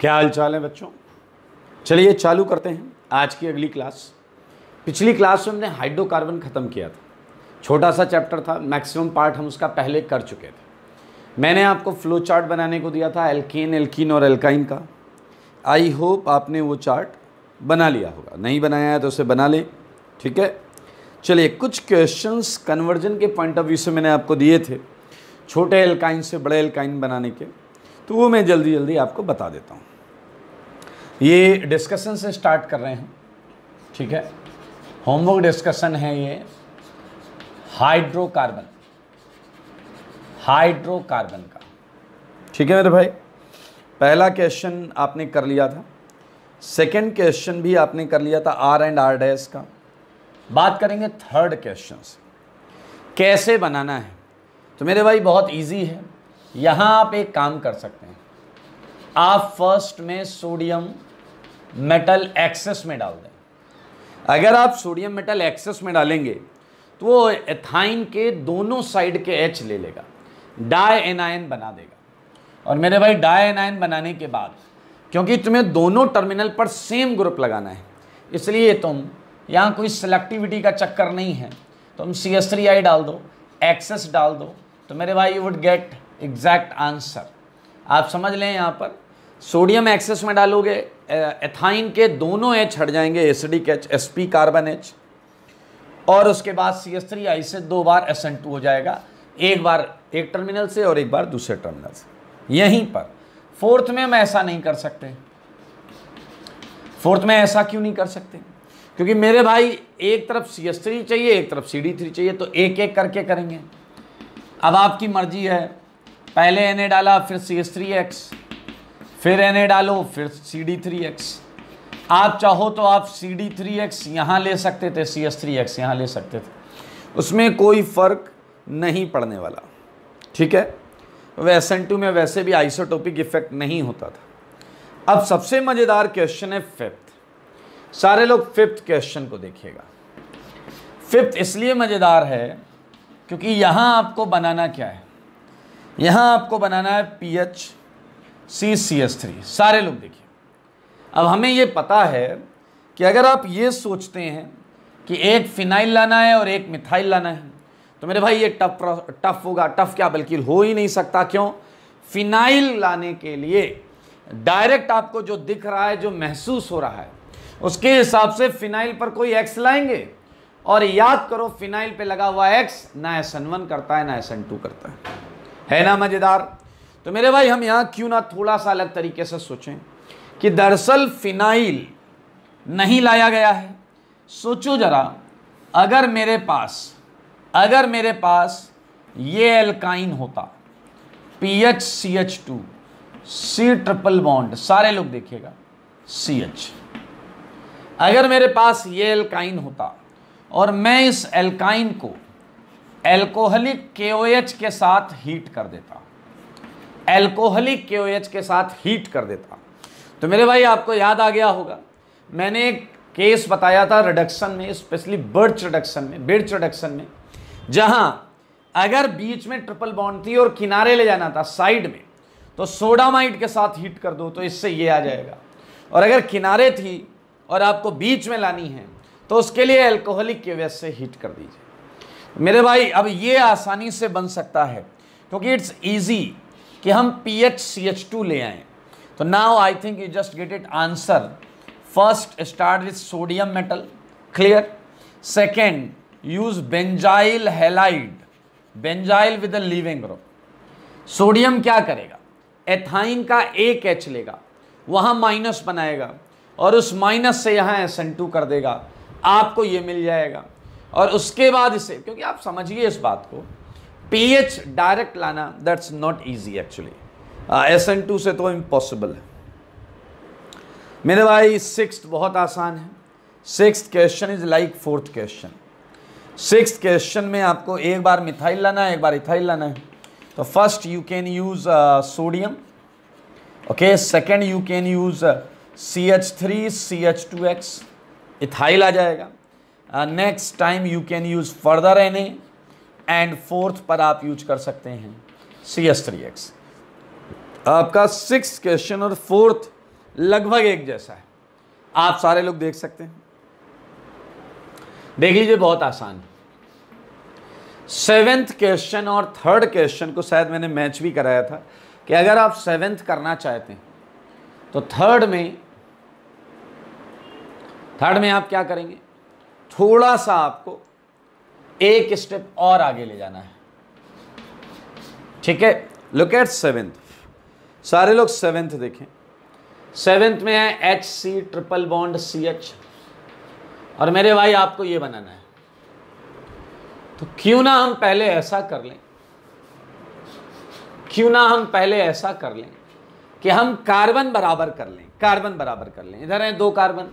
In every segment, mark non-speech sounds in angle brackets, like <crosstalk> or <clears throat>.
क्या हाल चाल है बच्चों चलिए चालू करते हैं आज की अगली क्लास पिछली क्लास में हमने हाइड्रोकार्बन ख़त्म किया था छोटा सा चैप्टर था मैक्सिमम पार्ट हम उसका पहले कर चुके थे मैंने आपको फ्लो चार्ट बनाने को दिया था एल्केन एल्किन और एल्काइन का आई होप आपने वो चार्ट बना लिया होगा नहीं बनाया है तो उसे बना लें ठीक है चलिए कुछ क्वेश्चंस कन्वर्जन के पॉइंट ऑफ व्यू से मैंने आपको दिए थे छोटे एल्काइन से बड़े एल्काइन बनाने के तो वो मैं जल्दी जल्दी आपको बता देता हूँ ये डिस्कशन से स्टार्ट कर रहे हैं ठीक है होमवर्क डिस्कशन है ये हाइड्रोकार्बन हाइड्रोकार्बन का ठीक है मेरे भाई पहला क्वेश्चन आपने कर लिया था सेकंड क्वेश्चन भी आपने कर लिया था आर एंड आर डेस का बात करेंगे थर्ड क्वेश्चन कैसे बनाना है तो मेरे भाई बहुत इजी है यहाँ आप एक काम कर सकते हैं आप फर्स्ट में सोडियम मेटल एक्सेस में डाल दें अगर आप सोडियम मेटल एक्सेस में डालेंगे तो वो एथाइन के दोनों साइड के एच ले लेगा डाई एनायन बना देगा और मेरे भाई डाय एनायन बनाने के बाद क्योंकि तुम्हें दोनों टर्मिनल पर सेम ग्रुप लगाना है इसलिए तुम यहाँ कोई सेलेक्टिविटी का चक्कर नहीं है तुम सी एस थ्री आई डाल दो एक्सेस डाल दो तो मेरे भाई you would get exact answer आप समझ लें यहाँ पर सोडियम एक्सेस में डालोगे एथाइन के दोनों एच हट जाएंगे acidic H S P carbon H और उसके बाद सी एस थ्री आई से दो बार एस एन टू हो जाएगा एक बार एक टर्मिनल से और एक बार दूसरे टर्मिनल से यहीं पर फोर्थ में हम ऐसा नहीं कर सकते फोर्थ में ऐसा क्यों नहीं कर सकते क्योंकि मेरे भाई एक तरफ सी एस थ्री चाहिए एक तरफ सी डी थ्री चाहिए तो एक एक करके करेंगे अब आपकी मर्जी है पहले एन ए डाला फिर सी एस थ्री एक्स फिर एन ए डालो फिर सी डी थ्री एक्स आप चाहो तो आप सी डी थ्री एक्स यहाँ ले सकते थे सी एस थ्री एक्स यहाँ ले सकते थे उसमें कोई फ़र्क नहीं पड़ने वाला ठीक है वैसन टू में वैसे भी आइसोटोपिक इफेक्ट नहीं होता था अब सबसे मज़ेदार क्वेश्चन है फिफ्थ सारे लोग फिफ्थ क्वेश्चन को देखिएगा फिफ्थ इसलिए मज़ेदार है क्योंकि यहाँ आपको बनाना क्या है यहाँ आपको बनाना है P H C C S three सारे लोग देखिए अब हमें ये पता है कि अगर आप ये सोचते हैं कि एक फिनाइल लाना है और एक मिथाइल लाना है तो मेरे भाई ये टफ टफ होगा टफ क्या बल्कि हो ही नहीं सकता क्यों फिनाइल लाने के लिए डायरेक्ट आपको जो दिख रहा है जो महसूस हो रहा है उसके हिसाब से फिनाइल पर कोई एक्स लाएंगे और याद करो फिनाइल पे लगा हुआ एक्स ना एस वन करता है ना एस टू करता है है ना मज़ेदार तो मेरे भाई हम यहाँ क्यों ना थोड़ा सा अलग तरीके से सोचें कि दरअसल फिनाइल नहीं लाया गया है सोचो ज़रा अगर मेरे पास अगर मेरे पास ये एल्काइन होता P H C H two C triple bond सारे लोग देखिएगा सी एच अगर मेरे पास ये एल्काइन होता और मैं इस एल्काइन को एल्कोहलिक केओएच के साथ हीट कर देता एल्कोहलिक केओएच के साथ हीट कर देता तो मेरे भाई आपको याद आ गया होगा मैंने एक केस बताया था रिडक्शन में स्पेशली बर्च रिडक्शन में बिर्च रिडक्शन में जहां अगर बीच में ट्रिपल बॉन्ड थी और किनारे ले जाना था साइड में तो सोडामाइड के साथ हीट कर दो तो इससे ये आ जाएगा और अगर किनारे थी और आपको बीच में लानी है तो उसके लिए एल्कोहलिक के वजह से हीट कर दीजिए मेरे भाई अब ये आसानी से बन सकता है क्योंकि इट्स ईजी कि हम P H C H two ले आए तो now I think you just get it answer first start with sodium metal clear second use benzyl halide benzyl with a leaving group sodium क्या करेगा ethyne का एक H लेगा वहां minus बनाएगा और उस माइनस से यहां एस एन टू कर देगा आपको ये मिल जाएगा और उसके बाद इसे क्योंकि आप समझिए इस बात को पीएच डायरेक्ट लाना that's not easy actually S N two से तो इम्पॉसिबल है मेरे भाई सिक्स बहुत आसान है six question is like fourth question six question में आपको एक बार मिथाइल लाना है एक बार इथाइल लाना है तो first you can use sodium okay second you can use C H three C H two X ethyl आ जाएगा next time you can use further N A and fourth पर आप यूज कर सकते हैं सी एस थ्री एक्स आपका six question और fourth लगभग एक जैसा है आप सारे लोग देख सकते हैं देख लीजिए बहुत आसान सेवेंथ क्वेश्चन और थर्ड क्वेश्चन को शायद मैंने मैच भी कराया था कि अगर आप सेवेंथ करना चाहते हैं तो थर्ड में थर्ड में आप क्या करेंगे थोड़ा सा आपको एक स्टेप और आगे ले जाना है ठीक है लुक एट सेवेंथ सारे लोग सेवेंथ देखें सेवेंथ में है H C triple bond C H और मेरे भाई आपको ये बनाना है तो क्यों ना हम पहले ऐसा कर लें क्यों ना हम पहले ऐसा कर लें कि हम कार्बन बराबर कर लें कार्बन बराबर कर लें इधर हैं दो कार्बन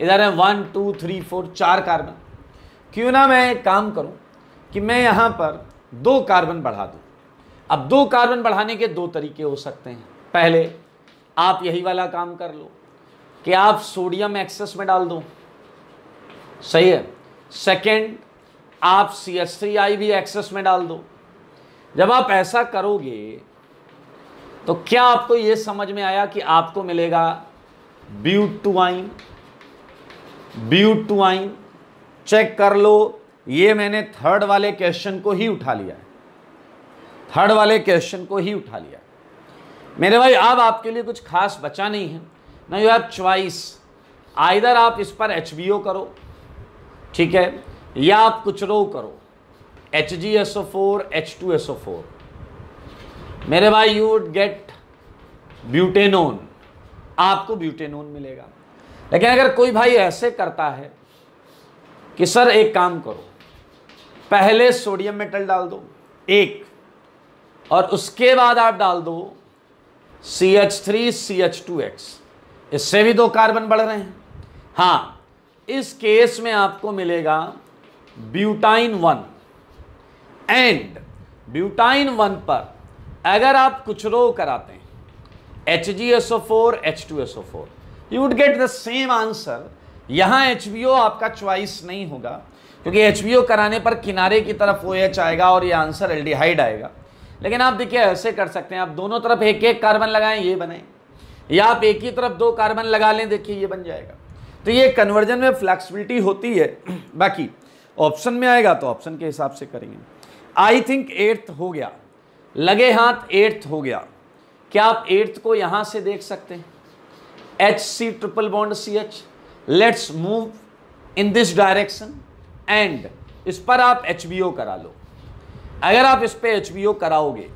इधर है वन टू थ्री फोर चार कार्बन क्यों ना मैं एक काम करूं कि मैं यहां पर दो कार्बन बढ़ा दूं अब दो कार्बन बढ़ाने के दो तरीके हो सकते हैं पहले आप यही वाला काम कर लो कि आप सोडियम एक्सेस में डाल दो सही है सेकंड आप सी एस थ्री आई भी एक्सेस में डाल दो जब आप ऐसा करोगे तो क्या आपको यह समझ में आया कि आपको मिलेगा ब्यूट टू आइन आइन चेक कर लो ये मैंने थर्ड वाले क्वेश्चन को ही उठा लिया है थर्ड वाले क्वेश्चन को ही उठा लिया मेरे भाई अब आपके लिए कुछ खास बचा नहीं है ना यू हैव च्वाइस आइधर आप इस पर एच करो ठीक है या आप कुछ रो करो H G S O four H two S O four मेरे भाई यू वुड गेट ब्यूटेनोन आपको ब्यूटेनोन मिलेगा लेकिन अगर कोई भाई ऐसे करता है कि सर एक काम करो पहले सोडियम मेटल डाल दो एक और उसके बाद आप डाल दो C H three C H two X इससे भी दो कार्बन बढ़ रहे हैं हाँ इस केस में आपको मिलेगा butyne one and butyne one पर अगर आप कुछ रो कराते हैं H G S O four H two S O four you would get the same answer यहाँ एच आपका च्वाइस नहीं होगा क्योंकि एच कराने पर किनारे की तरफ ओ OH आएगा और ये आंसर एल आएगा लेकिन आप देखिए ऐसे कर सकते हैं आप दोनों तरफ एक एक कार्बन लगाएं ये बने या आप एक ही तरफ दो कार्बन लगा लें देखिए ये बन जाएगा तो ये कन्वर्जन में फ्लैक्सिबिलिटी होती है <clears throat> बाकी ऑप्शन में आएगा तो ऑप्शन के हिसाब से करेंगे आई थिंक एट्थ हो गया लगे हाथ एट्थ हो गया क्या आप एट्थ को यहाँ से देख सकते हैं H C triple bond C H let's move in this direction and इस पर आप एच बी ओ करा लो अगर आप इस पर एच बी ओ कराओगे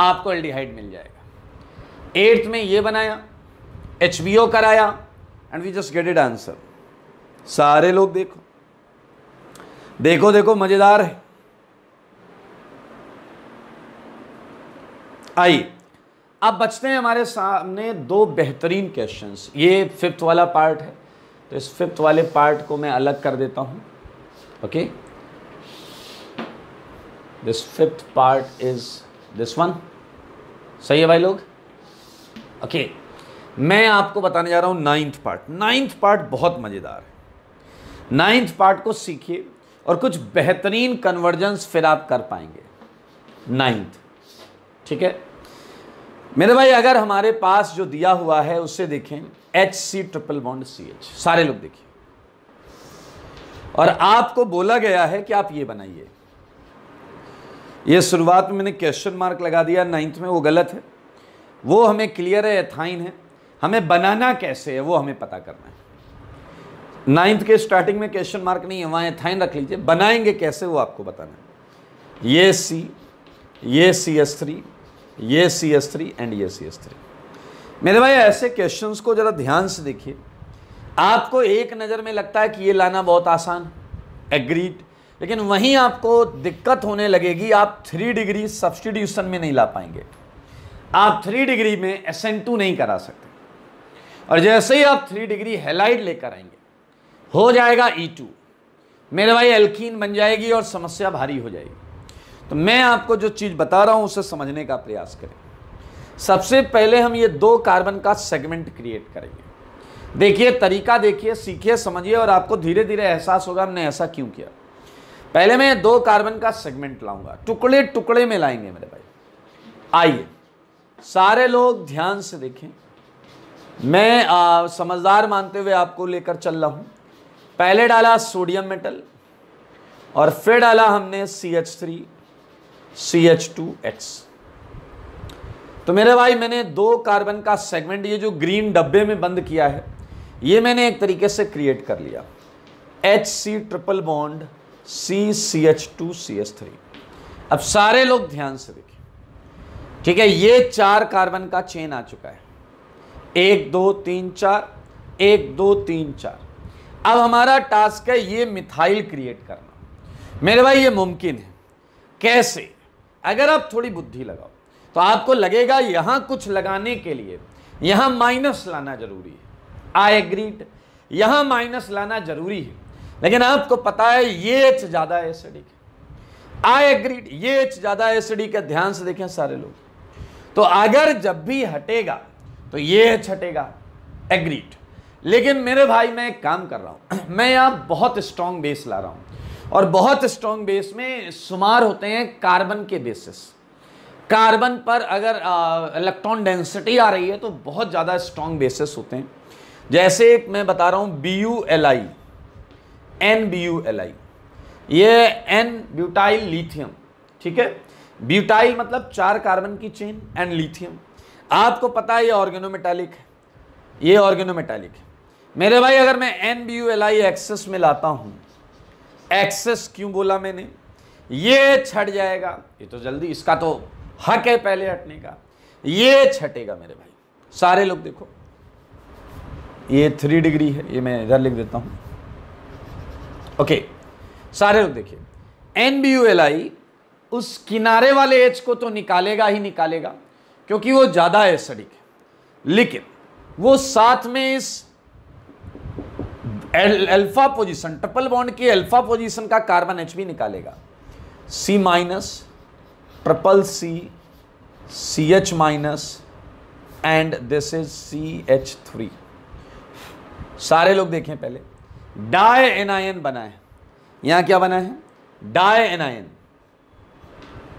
आपको एल्डिहाइड मिल जाएगा एट्थ में ये बनाया एच बी ओ कराया and we just get it answer सारे लोग देखो देखो देखो मज़ेदार है आई अब बचते हैं हमारे सामने दो बेहतरीन क्वेश्चंस ये फिफ्थ वाला पार्ट है तो इस फिफ्थ वाले पार्ट को मैं अलग कर देता हूँ okay this fifth part is this one सही है भाई लोग ओके मैं आपको बताने जा रहा हूं नाइन्थ पार्ट नाइन्थ पार्ट बहुत मज़ेदार है नाइन्थ पार्ट को सीखिए और कुछ बेहतरीन कन्वर्जेंस फिर आप कर पाएंगे नाइन्थ ठीक है मेरे भाई अगर हमारे पास जो दिया हुआ है उससे देखें H C triple bond C H सारे लोग देखिए और आपको बोला गया है कि आप ये बनाइए ये शुरुआत में मैंने क्वेश्चन मार्क लगा दिया नाइन्थ में वो गलत है वो हमें क्लियर है एथाइन है हमें बनाना कैसे है वो हमें पता करना है नाइन्थ के स्टार्टिंग में क्वेश्चन मार्क नहीं है वहाँ एथाइन रख लीजिए बनाएंगे कैसे वो आपको बताना है ये सी ये सी एस थ्री ये सी एस थ्री एंड ये सी एस थ्री मेरे भाई ऐसे क्वेश्चंस को ज़रा ध्यान से देखिए आपको एक नज़र में लगता है कि ये लाना बहुत आसान एग्रीड लेकिन वहीं आपको दिक्कत होने लगेगी आप थ्री डिग्री सब्सटीट्यूशन में नहीं ला पाएंगे आप थ्री डिग्री में एस एन टू नहीं करा सकते और जैसे ही आप थ्री डिग्री हेलाइड लेकर आएंगे हो जाएगा ई e टू मेरे भाई एल्कीन बन जाएगी और समस्या भारी हो जाएगी तो मैं आपको जो चीज़ बता रहा हूं उसे समझने का प्रयास करें सबसे पहले हम ये दो कार्बन का सेगमेंट क्रिएट करेंगे देखिए तरीका देखिए सीखिए समझिए और आपको धीरे धीरे एहसास होगा हमने ऐसा क्यों किया पहले मैं दो कार्बन का सेगमेंट लाऊंगा टुकड़े टुकड़े में लाएंगे मेरे भाई आइए सारे लोग ध्यान से देखें मैं आ, समझदार मानते हुए आपको लेकर चल रहा हूं पहले डाला सोडियम मेटल और फिर डाला हमने C H three C H two X तो मेरे भाई मैंने दो कार्बन का सेगमेंट ये जो ग्रीन डब्बे में बंद किया है ये मैंने एक तरीके से क्रिएट कर लिया H C triple bond C C H two C H three अब सारे लोग ध्यान से देखें ठीक है ये चार कार्बन का चेन आ चुका है एक दो तीन चार एक दो तीन चार अब हमारा टास्क है ये मिथाइल क्रिएट करना मेरे भाई ये मुमकिन है कैसे अगर आप थोड़ी बुद्धि लगाओ तो आपको लगेगा यहां कुछ लगाने के लिए यहां माइनस लाना जरूरी है आई एग्रीड यहां माइनस लाना जरूरी है लेकिन आपको पता है ये एच ज़्यादा एसिडिक है आई एग्रीड ये एच ज़्यादा एसिडिक है ध्यान से देखें सारे लोग तो अगर जब भी हटेगा तो ये एच हटेगा एग्रीड लेकिन मेरे भाई मैं एक काम कर रहा हूं <clears throat> मैं यहां बहुत स्ट्रांग बेस ला रहा हूं और बहुत स्ट्रॉन्ग बेस में शुमार होते हैं कार्बन के बेसिस कार्बन पर अगर इलेक्ट्रॉन डेंसिटी आ रही है तो बहुत ज़्यादा स्ट्रॉन्ग बेसिस होते हैं जैसे मैं बता रहा हूँ B U L I N B U L I ये एन ब्यूटाइल लिथियम ठीक है ब्यूटाइल मतलब चार कार्बन की चेन एन लिथियम आपको पता है ये ऑर्गेनोमेटालिक है ये ऑर्गेनोमेटालिक है मेरे भाई अगर मैं N B U L I excess में लाता हूँ एक्सेस क्यों बोला मैंने ये छट जाएगा ये तो जल्दी इसका तो हक है पहले हटने का ये छटेगा मेरे भाई सारे लोग देखो ये थ्री डिग्री है ये मैं इधर लिख देता हूं ओके सारे लोग देखिए N B U L I उस किनारे वाले एच को तो निकालेगा ही निकालेगा क्योंकि वो ज़्यादा एसडिक है लेकिन वो साथ में इस अल्फा पोजीशन ट्रिपल बॉन्ड की अल्फा पोजीशन का कार्बन एच भी निकालेगा C minus triple C C H minus and this is C H three सारे लोग देखें पहले डाय एनायन बना है यहां क्या बना है I anion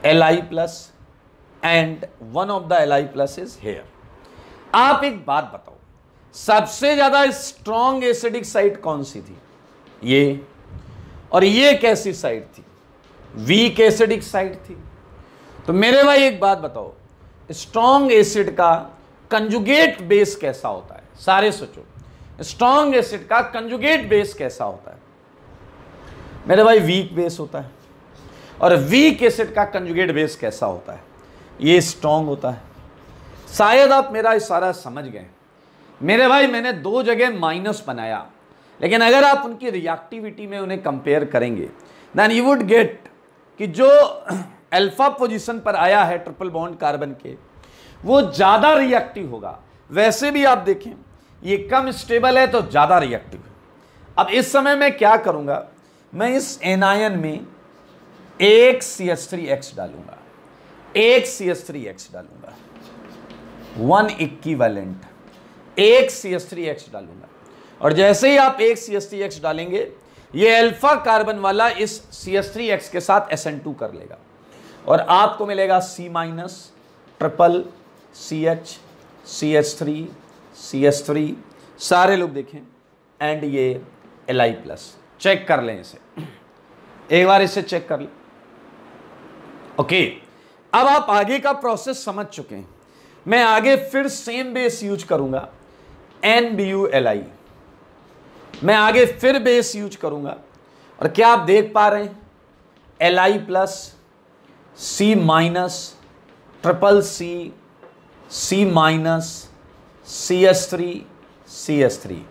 L I plus and one of the L I plus is here आप एक बात बताओ सबसे ज़्यादा स्ट्रॉन्ग एसिडिक साइट कौन सी थी ये और ये कैसी साइट थी वीक एसिडिक साइट थी तो मेरे भाई एक बात बताओ स्ट्रॉन्ग एसिड का कंजुगेट बेस कैसा होता है सारे सोचो स्ट्रॉन्ग एसिड का कंजुगेट बेस कैसा होता है मेरे भाई वीक बेस होता है और वीक एसिड का कंजुगेट बेस कैसा होता है ये स्ट्रॉन्ग होता है शायद आप मेरा इशारा समझ गए मेरे भाई मैंने दो जगह माइनस बनाया लेकिन अगर आप उनकी रिएक्टिविटी में उन्हें कंपेयर करेंगे देन यू वुड गेट कि जो अल्फा <clears throat> पोजीशन पर आया है ट्रिपल बॉन्ड कार्बन के वो ज़्यादा रिएक्टिव होगा वैसे भी आप देखें ये कम स्टेबल है तो ज़्यादा रिएक्टिव अब इस समय मैं क्या करूँगा मैं इस एनायन में एक सी एस थ्री एक्स डालूंगा एक सी एस थ्री एक्स डालूंगा वन इक्की वैलेंट एक सी एस थ्री एक्स डालूंगा और जैसे ही आप एक सी एस थ्री एक्स डालेंगे ये अल्फा कार्बन वाला इस सी एस थ्री एक्स के साथ एस एन टू कर लेगा और आपको मिलेगा C minus triple C H C S three C S three सारे लोग देखें एंड ये एल आई प्लस चेक कर लें इसे एक बार इसे चेक कर लें ओके अब आप आगे का प्रोसेस समझ चुके हैं मैं आगे फिर सेम बेस यूज करूंगा N B U L I मैं आगे फिर बेस यूज करूंगा और क्या आप देख पा रहे हैं L I plus C minus triple C C minus C S three C S three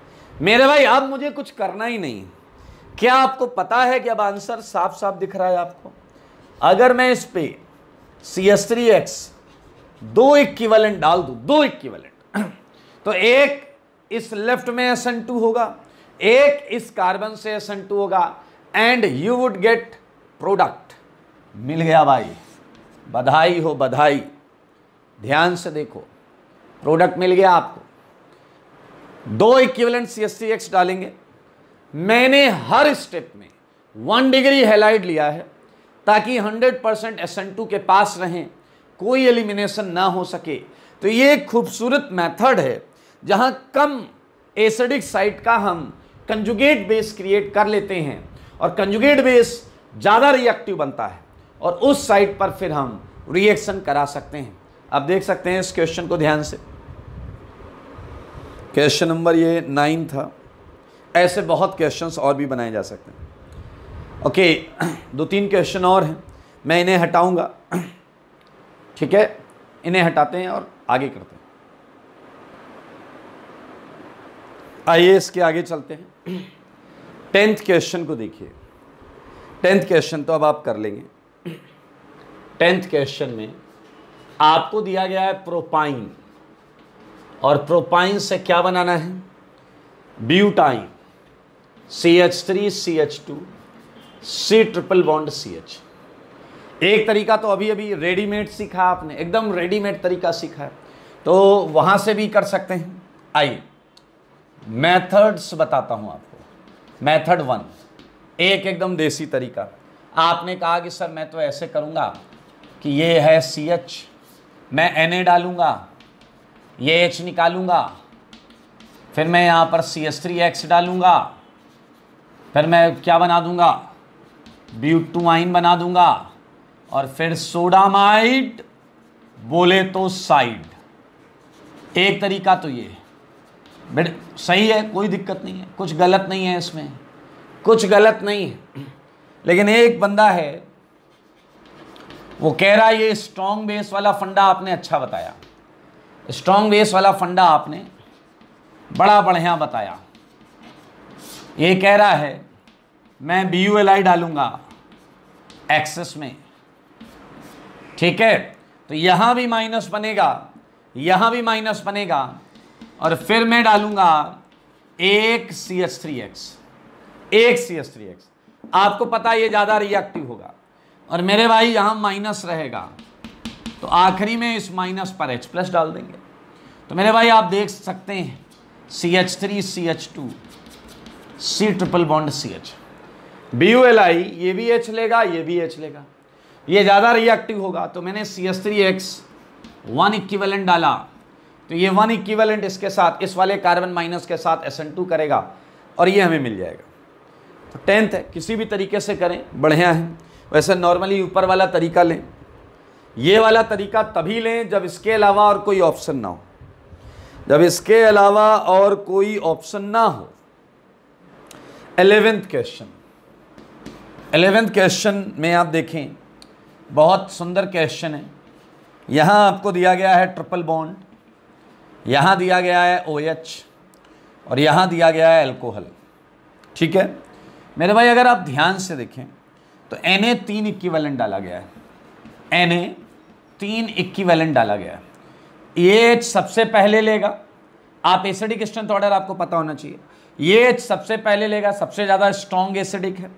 मेरे भाई अब मुझे कुछ करना ही नहीं क्या आपको पता है कि अब आंसर साफ साफ दिख रहा है आपको अगर मैं इस पे सी एस थ्री एक्स दो इक्विवेलेंट डाल दूं दो इक्विवेलेंट तो एक इस लेफ्ट में एस एन टू होगा एक इस कार्बन से एस एन टू होगा and you would get product मिल गया भाई बधाई हो बधाई ध्यान से देखो प्रोडक्ट मिल गया आपको दो equivalent C S C X डालेंगे मैंने हर स्टेप में वन डिग्री हेलाइड लिया है ताकि 100 परसेंट एस के पास रहें कोई एलिमिनेशन ना हो सके तो ये खूबसूरत मेथड है जहाँ कम एसिडिक साइट का हम कंजुगेट बेस क्रिएट कर लेते हैं और कंजुगेट बेस ज़्यादा रिएक्टिव बनता है और उस साइट पर फिर हम रिएक्शन करा सकते हैं आप देख सकते हैं इस क्वेश्चन को ध्यान से क्वेश्चन नंबर ये नाइन था ऐसे बहुत क्वेश्चंस और भी बनाए जा सकते हैं ओके दो तीन क्वेश्चन और हैं मैं इन्हें हटाऊंगा ठीक है इन्हें हटाते हैं और आगे करते हैं आइए इसके आगे चलते हैं टेंथ क्वेश्चन को देखिए टेंथ क्वेश्चन तो अब आप कर लेंगे टेंथ क्वेश्चन में आपको दिया गया है प्रोपाइन और प्रोपाइन से क्या बनाना है butyne C H three C H two C triple bond C H एक तरीका तो अभी अभी रेडीमेड सीखा आपने एकदम रेडीमेड तरीका सीखा है तो वहां से भी कर सकते हैं आइए मेथड्स बताता हूं आपको मेथड वन एक एकदम देसी तरीका आपने कहा कि सर मैं तो ऐसे करूंगा कि ये है सी एच मैं एन ए डालूंगा ये एच निकालूंगा फिर मैं यहाँ पर सी एस थ्री एक्स डालूंगा फिर मैं क्या बना दूंगा ब्यूटूआइन बना दूंगा और फिर सोडामाइड बोले तो साइड एक तरीका तो ये है बेटे सही है कोई दिक्कत नहीं है कुछ गलत नहीं है इसमें कुछ गलत नहीं है लेकिन एक बंदा है वो कह रहा है ये स्ट्रांग बेस वाला फंडा आपने अच्छा बताया स्ट्रॉन्ग बेस वाला फंडा आपने बड़ा बढ़िया बताया ये कह रहा है मैं बी यू एल आई डालूंगा एक्सेस में ठीक है तो यहां भी माइनस बनेगा यहां भी माइनस बनेगा और फिर मैं डालूंगा एक सी एच थ्री एक्स एक सी एच थ्री एक्स आपको पता ये ज़्यादा रिएक्टिव होगा और मेरे भाई यहां माइनस रहेगा तो आखिरी में इस माइनस पर एच प्लस डाल देंगे तो मेरे भाई आप देख सकते हैं C H three C H two C triple bond C H B U L I ये भी एच लेगा ये भी एच लेगा ये ज़्यादा रिएक्टिव होगा तो मैंने C S three X one equivalent डाला तो ये वन इक्विवेलेंट इसके साथ इस वाले कार्बन माइनस के साथ एस करेगा और ये हमें मिल जाएगा तो टेंथ है किसी भी तरीके से करें बढ़िया है वैसे नॉर्मली ऊपर वाला तरीका लें ये वाला तरीका तभी लें जब इसके अलावा और कोई ऑप्शन ना हो जब इसके अलावा और कोई ऑप्शन ना हो एलेवेंथ क्वेश्चन एलेवेंथ क्वेश्चन में आप देखें बहुत सुंदर क्वेश्चन है यहाँ आपको दिया गया है ट्रिपल बॉन्ड यहाँ दिया गया है ओ OH और यहाँ दिया गया है एल्कोहल ठीक है मेरे भाई अगर आप ध्यान से देखें तो एन ए तीन इक्कीवेलेंट डाला गया है एन ए तीन इक्कीवेलेंट डाला गया है ये एच सबसे पहले लेगा आप एसिडिक स्ट्रेंथ ऑर्डर आपको पता होना चाहिए ये एच सबसे पहले लेगा सबसे ज़्यादा स्ट्रॉन्ग एसिडिक है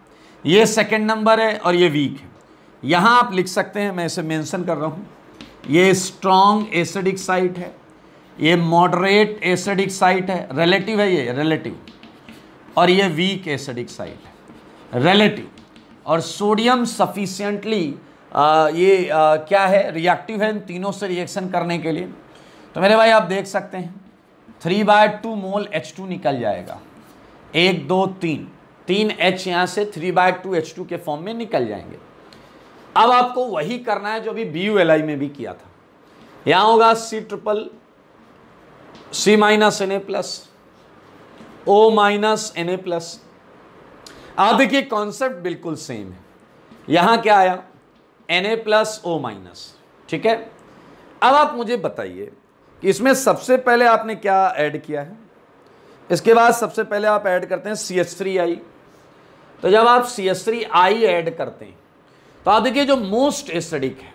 ये सेकेंड नंबर है और ये वीक है यहाँ आप लिख सकते हैं मैं इसे मेंशन कर रहा हूँ ये स्ट्रॉन्ग एसिडिक साइट है ये मॉडरेट एसिडिक साइट है रिलेटिव है ये रिलेटिव और ये वीक एसिडिक साइट है रिलेटिव और सोडियम सफिशियंटली ये आ, क्या है रिएक्टिव है इन तीनों से रिएक्शन करने के लिए तो मेरे भाई आप देख सकते हैं three by two mole H two निकल जाएगा एक दो तीन तीन एच यहाँ से three by two H two के फॉर्म में निकल जाएंगे अब आपको वही करना है जो अभी बी यू एल आई में भी किया था यहाँ होगा C triple C minus N A plus O minus N A plus आप हाँ। देखिए कॉन्सेप्ट बिल्कुल सेम है यहां क्या आया N A plus O minus ठीक है अब आप मुझे बताइए कि इसमें सबसे पहले आपने क्या ऐड किया है इसके बाद सबसे पहले आप ऐड करते हैं सी एस थ्री आई तो जब आप C S three I add करते हैं तो आप देखिए जो मोस्ट एसिडिक है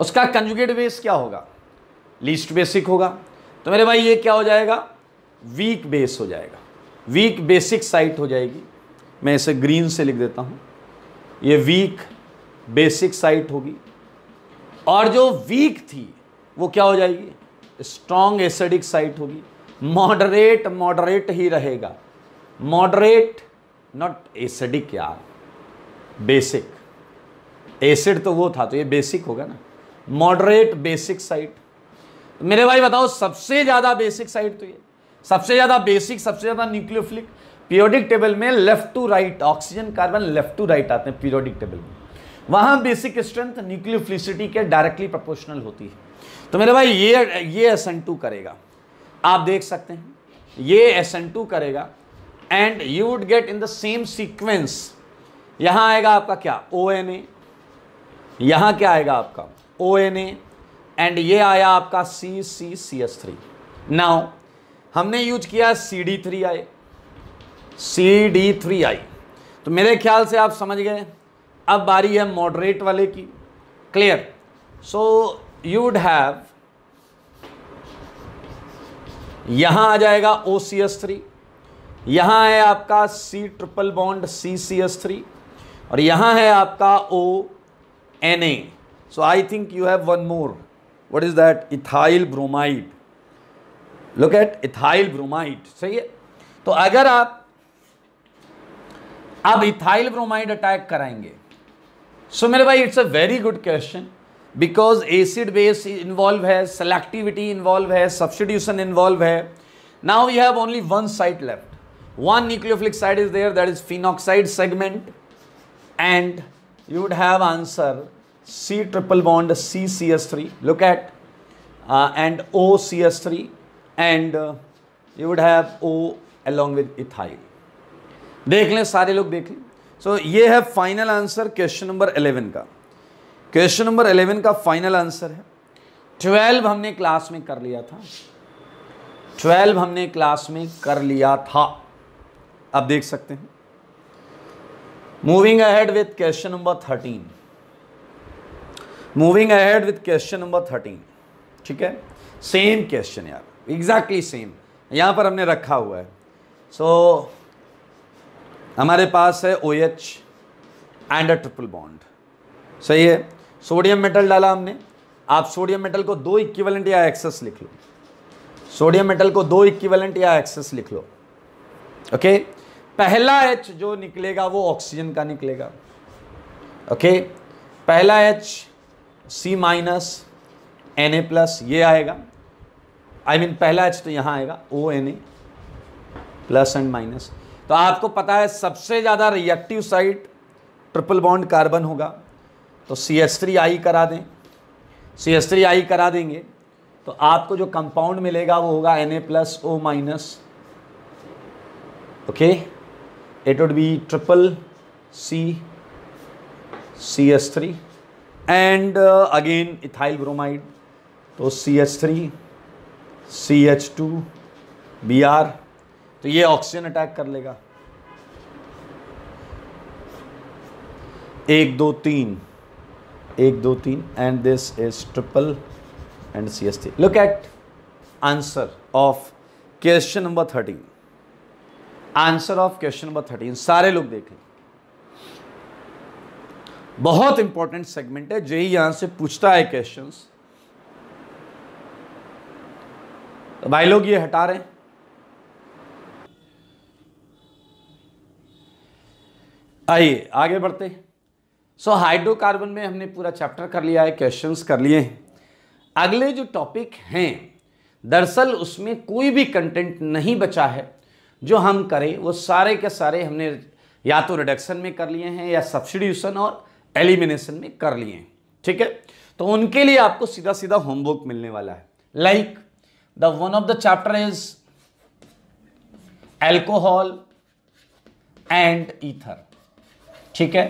उसका कंजुगेट बेस क्या होगा लीस्ट बेसिक होगा तो मेरे भाई ये क्या हो जाएगा वीक बेस हो जाएगा वीक बेसिक साइट हो जाएगी मैं इसे ग्रीन से लिख देता हूँ ये वीक बेसिक साइट होगी और जो वीक थी वो क्या हो जाएगी स्ट्रॉन्ग एसिडिक साइट होगी मॉडरेट मॉडरेट ही रहेगा मॉडरेट नॉट एसिडिक यार बेसिक एसिड तो वो था तो ये बेसिक होगा ना मॉडरेट बेसिक साइट मेरे भाई बताओ सबसे ज़्यादा बेसिक साइड तो ये सबसे ज़्यादा बेसिक सबसे ज़्यादा न्यूक्लियोफिलिक पीरियोडिक टेबल में left to right oxygen carbon left to right आते हैं पीरियोडिक टेबल में वहां बेसिक स्ट्रेंथ न्यूक्लियोफिलिसिटी के डायरेक्टली प्रपोर्शनल होती है तो मेरे भाई ये ये एस एन टू करेगा आप देख सकते हैं ये एस एन टू करेगा and you would get in the same sequence यहां आएगा आपका क्या ओ एन ए यहां क्या आएगा आपका ओ एन ए एंड ये आया आपका C C C S three now हमने यूज किया C D three I C D three I तो मेरे ख्याल से आप समझ गए अब बारी है मॉडरेट वाले की clear so you would have यहां आ जाएगा ओ सी एस थ्री यहां है आपका C triple bond C C S three और यहां है आपका O N A so I think you have one more what is that ethyl bromide look at ethyl bromide सही है तो अगर आप अब इथाइल ब्रोमाइड अटैक कराएंगे सो so, मेरे भाई it's a very good question because acid base involve है सेलेक्टिविटी इन्वॉल्व है सब्सटीट्यूशन इन्वॉल्व है now you have only one side left one nucleophilic side is there that is phenoxide segment and you would have answer C triple bond three. Look at uh, and three, and uh, you would have O along with ethyl. देख लें सारे लोग देख लें सो so, ये है final answer question number eleven का question number eleven का फाइनल आंसर है ट्वेल्व हमने क्लास में कर लिया था ट्वेल्व हमने क्लास में कर लिया था आप देख सकते हैं moving ahead with question number thirteen moving ahead with question number thirteen ठीक है सेम क्वेश्चन यार एग्जैक्टली सेम यहाँ पर हमने रखा हुआ है सो so, हमारे पास है O H and a triple bond सही है सोडियम मेटल डाला हमने आप सोडियम मेटल को दो इक्विवेलेंट या एक्सेस लिख लो सोडियम मेटल को दो इक्विवेलेंट या एक्सेस लिख लो ओके okay? पहला एच जो निकलेगा वो ऑक्सीजन का निकलेगा ओके okay? पहला H C minus N A plus ये आएगा आई I मीन mean, पहला एच तो यहाँ आएगा O N A plus and minus तो आपको पता है सबसे ज़्यादा reactive side triple bond carbon होगा तो सी एस थ्री आई करा दें सी एस थ्री आई करा देंगे तो आपको जो कंपाउंड मिलेगा वो होगा N A plus O minus okay it would be triple C C S three and again ethyl bromide तो C H three C H two B R तो ये ऑक्सीजन अटैक कर लेगा एक दो तीन एक दो तीन and this is triple and C S three look at answer of question number thirteen answer of question number thirteen सारे लोग लें बहुत इंपॉर्टेंट सेगमेंट है जेई यहां से पूछता है क्वेश्चन तो भाई लोग ये हटा रहे हैं आइए आगे बढ़ते सो so, हाइड्रोकार्बन में हमने पूरा चैप्टर कर लिया है क्वेश्चंस कर लिए हैं अगले जो टॉपिक हैं दरअसल उसमें कोई भी कंटेंट नहीं बचा है जो हम करें वो सारे के सारे हमने या तो रिडक्शन में कर लिए हैं या सब्सिड्यूशन और एलिमिनेशन में कर लिए ठीक है तो उनके लिए आपको सीधा सीधा होमवर्क मिलने वाला है like the one of the chapter is alcohol and ether ठीक है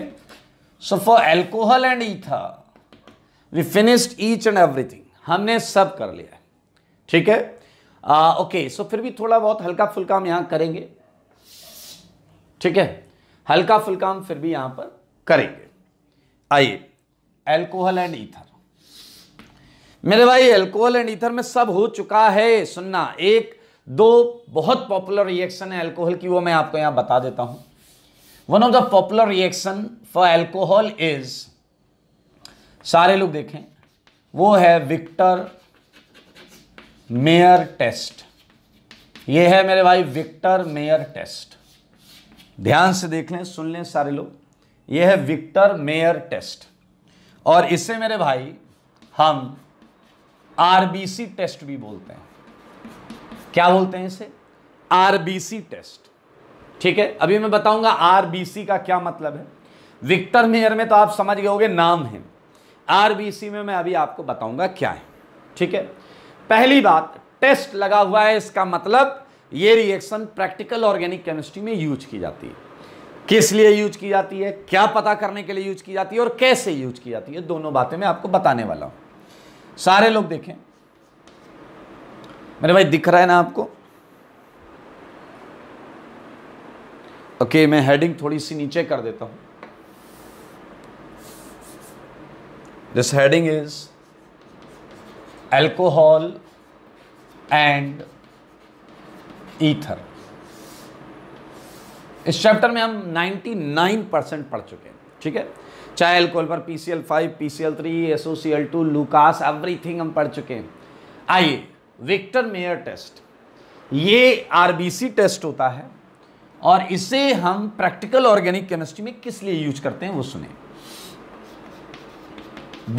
so for alcohol and ether we finished each and everything हमने सब कर लिया है ठीक है ओके सो फिर भी थोड़ा बहुत हल्का फुल्का हम यहां करेंगे ठीक है हल्का फुल्का हम फिर भी यहां पर करेंगे आइए एल्कोहल एंड ईथर मेरे भाई एल्कोहल एंड ईथर में सब हो चुका है सुनना एक दो बहुत पॉपुलर रिएक्शन है एल्कोहल की वो मैं आपको यहां बता देता हूं one of the popular reaction for alcohol is सारे लोग देखें वो है विक्टर मेयर टेस्ट ये है मेरे भाई विक्टर मेयर टेस्ट ध्यान से देख लें सुन लें सारे लोग यह है विक्टर मेयर टेस्ट और इसे मेरे भाई हम आरबीसी टेस्ट भी बोलते हैं क्या बोलते हैं इसे आरबीसी टेस्ट ठीक है अभी मैं बताऊंगा आरबीसी का क्या मतलब है विक्टर मेयर में तो आप समझ गए होगे नाम है आरबीसी में मैं अभी आपको बताऊंगा क्या है ठीक है पहली बात टेस्ट लगा हुआ है इसका मतलब ये रिएक्शन प्रैक्टिकल ऑर्गेनिक केमिस्ट्री में यूज की जाती है किस लिए यूज की जाती है क्या पता करने के लिए यूज की जाती है और कैसे यूज की जाती है दोनों बातें मैं आपको बताने वाला हूं सारे लोग देखें मेरे भाई दिख रहा है ना आपको ओके मैं हेडिंग थोड़ी सी नीचे कर देता हूं this heading is alcohol and ether इस चैप्टर में हम 99 परसेंट पढ़ चुके हैं ठीक है चाहे एल्कोहल पर P C L five P C L three SO C L two Lucas everything हम पढ़ चुके हैं आइए विक्टर मेयर टेस्ट ये आर बी सी टेस्ट होता है और इसे हम प्रैक्टिकल ऑर्गेनिक केमिस्ट्री में किस लिए यूज करते हैं वो सुने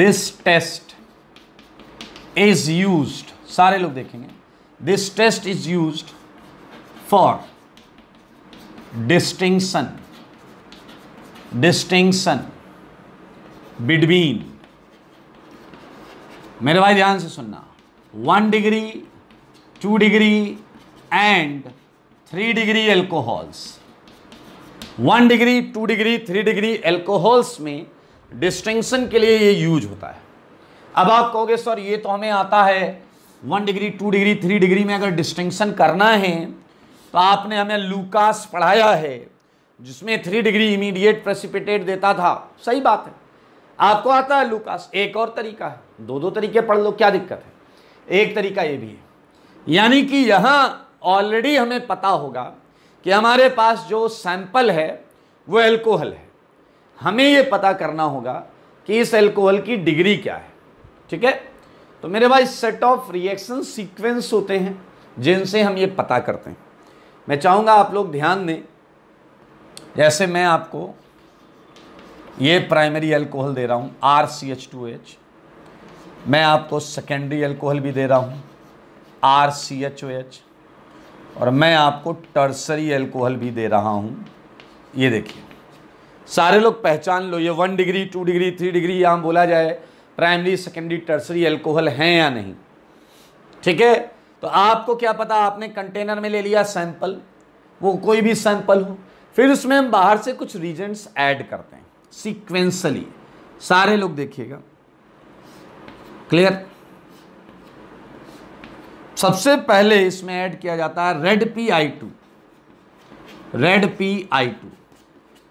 दिस टेस्ट इज यूज सारे लोग देखेंगे this test is use for distinction distinction between मेरे भाई ध्यान से सुनना one degree two degree and three degree alcohols one degree two degree three degree alcohols में डिस्टिंक्शन के लिए ये यूज होता है अब आप कहोगे सर ये तो हमें आता है one degree two degree three degree में अगर डिस्टिंक्शन करना है तो आपने हमें लूकास पढ़ाया है जिसमें थ्री डिग्री इमीडिएट प्रेसिपिटेट देता था सही बात है आपको आता है लूकास एक और तरीका है दो दो तरीके पढ़ लो क्या दिक्कत है एक तरीका ये भी है यानी कि यहाँ ऑलरेडी हमें पता होगा कि हमारे पास जो सैंपल है वो एल्कोहल है हमें ये पता करना होगा कि इस एल्कोहल की डिग्री क्या है ठीक है तो मेरे भाई सेट ऑफ रिएक्शन सीक्वेंस होते हैं जिनसे हम ये पता करते हैं मैं चाहूँगा आप लोग ध्यान दें जैसे मैं आपको ये प्राइमरी अल्कोहल दे रहा हूँ R C H two H मैं आपको सेकेंडरी अल्कोहल भी दे रहा हूँ R C H O H और मैं आपको टर्सरी अल्कोहल भी दे रहा हूँ ये देखिए सारे लोग पहचान लो ये one degree two degree three degree यहाँ बोला जाए प्राइमरी सेकेंडरी टर्सरी अल्कोहल हैं या नहीं ठीक है तो आपको क्या पता आपने कंटेनर में ले लिया सैंपल वो कोई भी सैंपल हो फिर उसमें हम बाहर से कुछ रीजेंट्स ऐड करते हैं सीक्वेंसली सारे लोग देखिएगा क्लियर सबसे पहले इसमें ऐड किया जाता है red P I two red P I two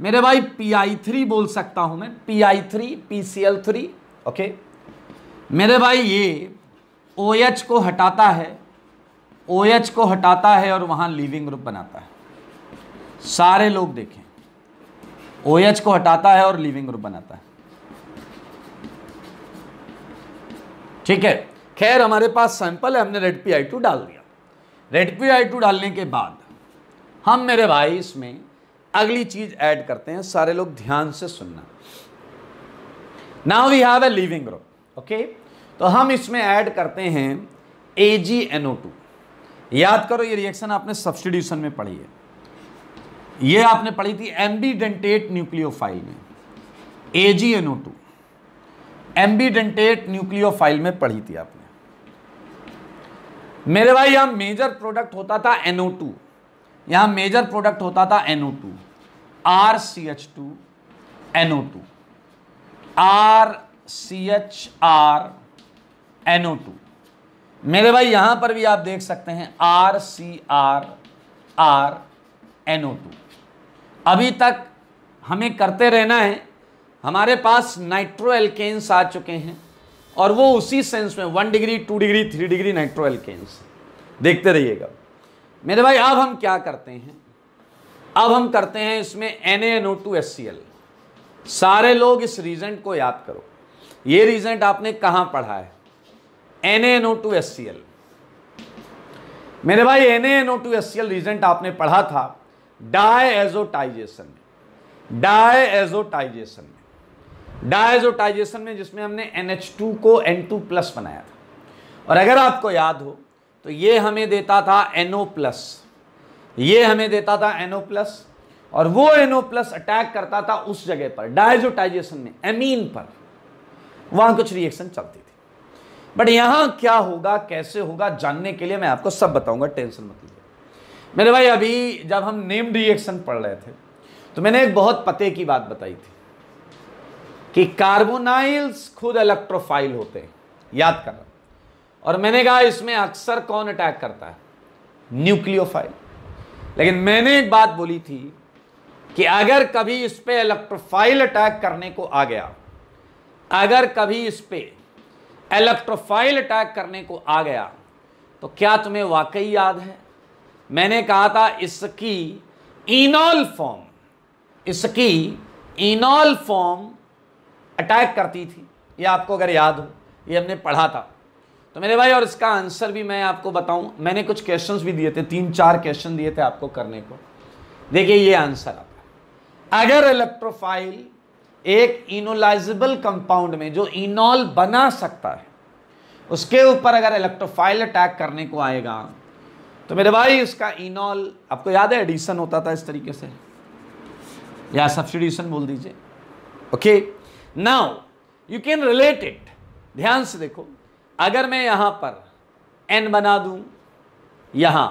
मेरे भाई पी आई थ्री बोल सकता हूं मैं P I three P C L three okay मेरे भाई ये ओ OH एच को हटाता है ओ OH को हटाता है और वहां लिविंग ग्रुप बनाता है सारे लोग देखें ओ OH को हटाता है और लिविंग ग्रुप बनाता है ठीक है खैर हमारे पास सैंपल है हमने रेड पी आई टू डाल दिया रेड पी आई टू डालने के बाद हम मेरे भाई इसमें अगली चीज ऐड करते हैं सारे लोग ध्यान से सुनना now we have a leaving group okay तो हम इसमें ऐड करते हैं ए जी एन ओ टू याद करो ये रिएक्शन आपने सब्सटीट्यूशन में पढ़ी है ये आपने पढ़ी थी एम्बीडेंटेट न्यूक्लियोफाइल में ए जी AgNO2 एम्बीडेंटेट न्यूक्लियोफाइल में पढ़ी थी आपने मेरे भाई यहां मेजर प्रोडक्ट होता था एनओ टू यहां मेजर प्रोडक्ट होता था N O N O two two two R R C H C H R N O two मेरे भाई यहाँ पर भी आप देख सकते हैं R C R R N O two अभी तक हमें करते रहना है हमारे पास नाइट्रो एल्केन्स आ चुके हैं और वो उसी सेंस में one degree two degree three degree nitro alkanes देखते रहिएगा मेरे भाई अब हम क्या करते हैं अब हम करते हैं इसमें N N O two S C L सारे लोग इस रीजेंट को याद करो ये रीजेंट आपने कहाँ पढ़ा है एन मेरे भाई एन रीजेंट आपने पढ़ा था डायजोटाइजेशन में डायजोटाइजेशन में डायजोटाइजेशन में जिसमें हमने NH2 को N2 प्लस बनाया था और अगर आपको याद हो तो ये हमें देता था NO प्लस ये हमें देता था NO प्लस और वो NO प्लस अटैक करता था उस जगह पर डायजोटाइजेशन में एमीन पर वहां कुछ रिएक्शन चलती थी बट यहां क्या होगा कैसे होगा जानने के लिए मैं आपको सब बताऊंगा टेंशन मत लीजिए मेरे भाई अभी जब हम नेम रिएक्शन पढ़ रहे थे तो मैंने एक बहुत पते की बात बताई थी कि कार्बोनाइल्स खुद इलेक्ट्रोफाइल होते हैं याद कर और मैंने कहा इसमें अक्सर कौन अटैक करता है न्यूक्लियोफाइल लेकिन मैंने एक बात बोली थी कि अगर कभी इस पर इलेक्ट्रोफाइल अटैक करने को आ गया अगर कभी इस पर इलेक्ट्रोफाइल अटैक करने को आ गया तो क्या तुम्हें वाकई याद है मैंने कहा था इसकी इनॉल फॉर्म इसकी इनॉल फॉर्म अटैक करती थी ये आपको अगर याद हो ये हमने पढ़ा था तो मेरे भाई और इसका आंसर भी मैं आपको बताऊं मैंने कुछ क्वेश्चंस भी दिए थे तीन चार क्वेश्चन दिए थे आपको करने को देखिए ये आंसर आपका अगर इलेक्ट्रोफाइल एक इनोलाइजेबल कंपाउंड में जो इनॉल बना सकता है उसके ऊपर अगर इलेक्ट्रोफाइल अटैक करने को आएगा तो मेरे भाई उसका इनॉल आपको याद है एडिशन होता था इस तरीके से या सब्सटीट्यूशन बोल दीजिए okay now you can relate it ध्यान से देखो अगर मैं यहां पर एन बना दू यहां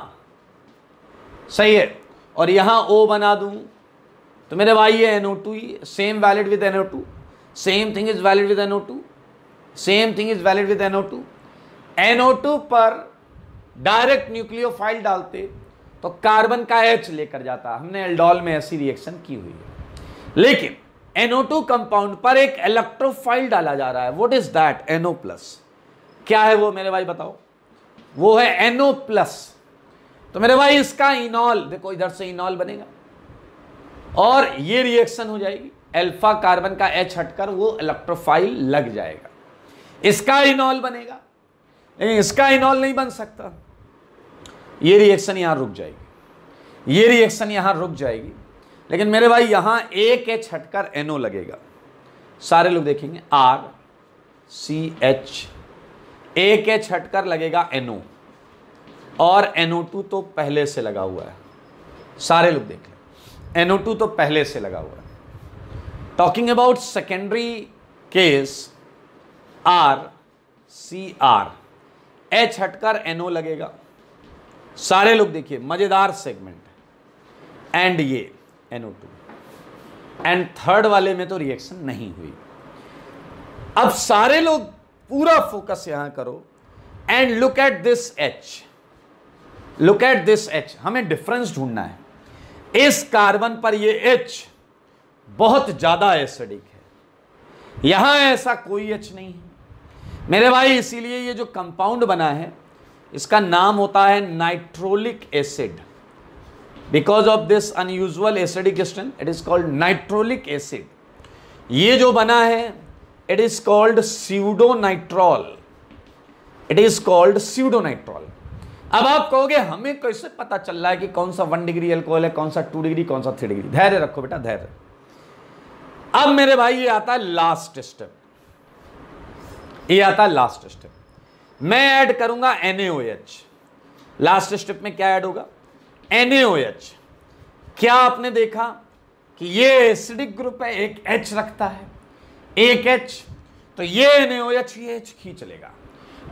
सही है और यहां ओ बना दूँ तो मेरे भाई ये टू ही same valid with two same thing is valid with two same thing is valid with O two पर डायरेक्ट न्यूक्लियो फाइल डालते तो कार्बन का एच लेकर जाता हमने एल्डोल में ऐसी रिएक्शन की हुई है लेकिन NO2 कंपाउंड पर एक इलेक्ट्रोफाइल डाला जा रहा है what is that NO plus क्या है वो मेरे भाई बताओ वो है NO प्लस तो मेरे भाई इसका इनॉल देखो इधर से इनॉल बनेगा और ये रिएक्शन हो जाएगी अल्फा कार्बन का एच हटकर वो इलेक्ट्रोफाइल लग जाएगा इसका इनॉल बनेगा इसका इनॉल नहीं बन सकता ये रिएक्शन यहां रुक जाएगी ये रिएक्शन यहां रुक जाएगी लेकिन मेरे भाई यहां एक एच हटकर एनओ लगेगा सारे लोग देखेंगे आर सी एच एक एच हटकर लगेगा एनओ और एनओ टू तो पहले से लगा हुआ है सारे लोग देख एनओ टू तो पहले से लगा हुआ है talking about secondary case R C R H हटकर एनओ लगेगा सारे लोग देखिए मजेदार सेगमेंट एंड ये एनओ टू एंड थर्ड वाले में तो रिएक्शन नहीं हुई अब सारे लोग पूरा फोकस यहां करो and look at this H look at this H हमें डिफरेंस ढूंढना है इस कार्बन पर ये एच बहुत ज़्यादा एसिडिक है यहां ऐसा कोई एच नहीं है मेरे भाई इसीलिए ये जो कंपाउंड बना है इसका नाम होता है nitrolic acid because of this unusual acidic strength it is called nitrolic acid ये जो बना है it is called pseudonitrol it is called pseudonitrol अब आप कहोगे हमें कैसे पता चल रहा है कि कौन सा वन डिग्री एल्कोहल है कौन सा टू डिग्री कौन सा थ्री डिग्री धैर्य रखो बेटा धैर्य अब मेरे भाई ये आता है लास्ट स्टेप ये आता है लास्ट स्टेप मैं ऐड करूंगा NaOH लास्ट स्टेप में क्या ऐड होगा NaOH क्या आपने देखा कि ये एसिडिक ग्रुप है एक एच रखता है एक एच तो ये NaOH ये एच खींच लेगा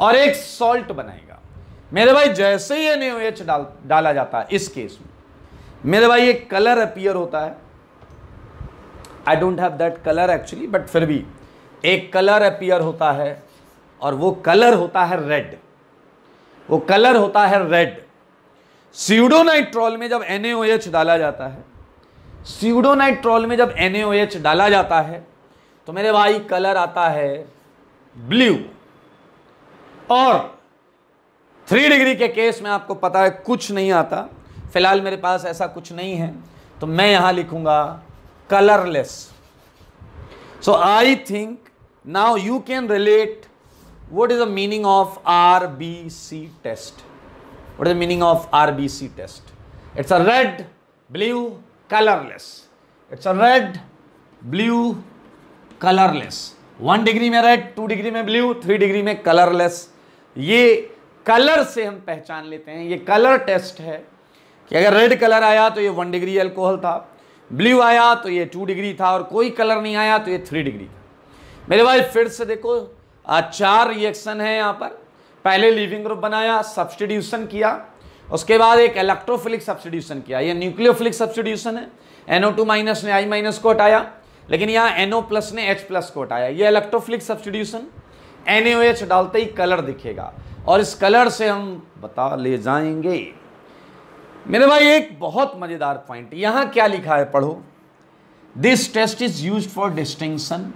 और एक सॉल्ट बनाएगा मेरे भाई जैसे ही एन एच डाल डाला जाता है इस केस में मेरे भाई एक कलर अपियर होता है I don't have that colour actually but फिर भी एक कलर अपियर होता है और वो कलर होता है रेड वो कलर होता है रेड सीडोनाइट्रॉल में जब एन डाला जाता है सीडोनाइट्रॉल में जब एन डाला जाता है तो मेरे भाई कलर आता है ब्लू और थ्री डिग्री के केस में आपको पता है कुछ नहीं आता फिलहाल मेरे पास ऐसा कुछ नहीं है तो मैं यहां लिखूंगा colourless so I think now you can relate what is the meaning of R B C test what is the meaning of R B C test it's a red blue colourless it's a red blue colourless one degree में red two degree में blue three degree में colourless ये colour से हम पहचान लेते हैं ये कलर टेस्ट है कि अगर रेड कलर आया तो ये वन डिग्री अल्कोहल था ब्लू आया तो ये टू डिग्री था और कोई कलर नहीं आया तो ये थ्री डिग्री था मेरे भाई फिर से देखो चार रिएक्शन है यहाँ पर पहले लिविंग ग्रुप बनाया सब्सटीट्यूशन किया उसके बाद एक इलेक्ट्रोफिलिक सब्सटीट्यूशन किया ये न्यूक्लियोफिलिक सब्सटीट्यूशन है एनओ टू माइनस ने आई माइनस को हटाया लेकिन यहाँ एनओ प्लस ने एच प्लस को हटाया ये इलेक्ट्रोफिलिक सब्सटीट्यूशन एन डालते ही कलर दिखेगा और इस कलर से हम बता ले जाएंगे मेरे भाई एक बहुत मज़ेदार पॉइंट यहां क्या लिखा है पढ़ो this test is use for distinction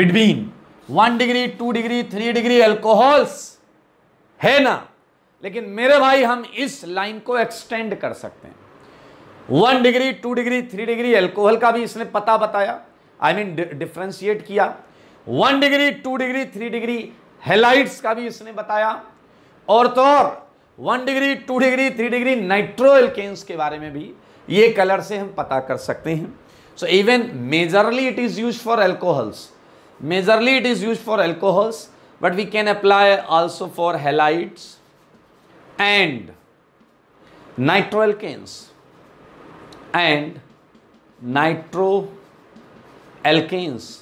between one degree two degree three degree alcohols है ना लेकिन मेरे भाई हम इस लाइन को एक्सटेंड कर सकते हैं one degree two degree three degree alcohol का भी इसने पता बताया आई मीन डिफ्रेंशिएट किया one degree two degree three degree halides का भी इसने बताया और तो और one degree two degree three degree nitro alkanes के बारे में भी ये कलर से हम पता कर सकते हैं so even majorly it is use for alcohols majorly it is use for alcohols can apply can for halides and nitro alkanes and nitro alkanes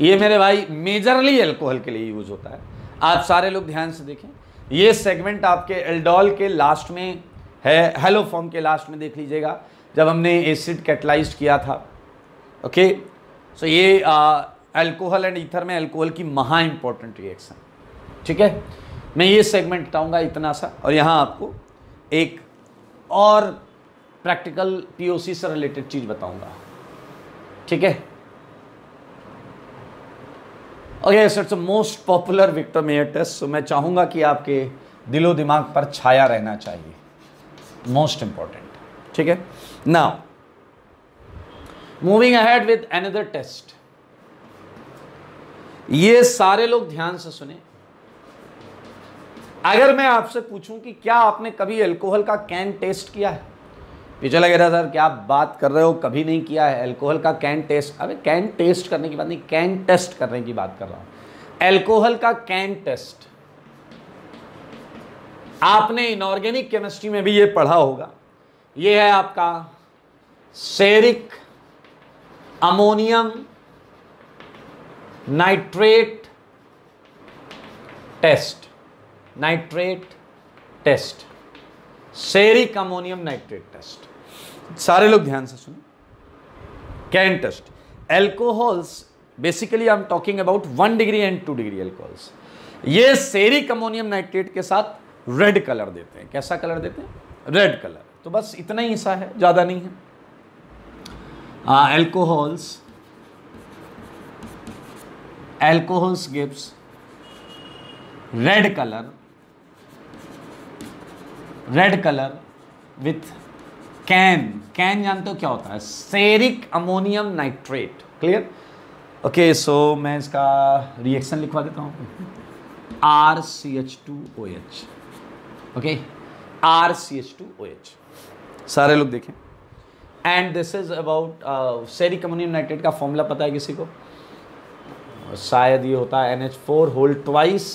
ये मेरे भाई मेजरली एल्कोहल के लिए यूज़ होता है आप सारे लोग ध्यान से देखें ये सेगमेंट आपके एल्डोल के लास्ट में है हेलो फॉर्म के लास्ट में देख लीजिएगा जब हमने एसिड कैटलाइज किया था ओके सो ये एल्कोहल एंड ईथर में एल्कोहल की महा इंपॉर्टेंट रिएक्शन ठीक है मैं ये सेगमेंट बताऊंगा इतना सा और यहाँ आपको एक और प्रैक्टिकल पीओसी से रिलेटेड चीज़ बताऊंगा ठीक है okay sir most popular Victor Meyer test मैं चाहूँगा कि आपके दिलो दिमाग पर छाया रहना चाहिए मोस्ट इम्पॉर्टेंट ठीक है now moving ahead with another test ये सारे लोग ध्यान से सुने अगर मैं आपसे पूछूं कि क्या आपने कभी अल्कोहल का कैन टेस्ट किया है पीछे लगे रहा सर क्या बात कर रहे हो कभी नहीं किया है एल्कोहल का कैन टेस्ट अबे कैन टेस्ट करने की बात नहीं कैन टेस्ट करने की बात कर रहा हूं एल्कोहल का कैन टेस्ट आपने इनऑर्गेनिक केमिस्ट्री में भी ये पढ़ा होगा ये है आपका ceric ammonium nitrate test nitrate test ceric ammonium nitrate test सारे लोग ध्यान से सुनो CAN test alcohols basically I am talking about one degree and two degree alcohols ये सेरिक अमोनियम नाइट्रेट के साथ रेड कलर देते हैं कैसा कलर देते हैं रेड कलर तो बस इतना ही हिस्सा है ज़्यादा नहीं है alcohols alcohols gives red colour red colour with CAN CAN जानते हो क्या होता है ceric ammonium nitrate clear okay so मैं इसका रिएक्शन लिखवा देता हूँ R C H two O H okay R C H two O H सारे लोग देखें and this is about ceric ammonium nitrate का फॉर्मूला पता है किसी को शायद ये होता है N H four whole twice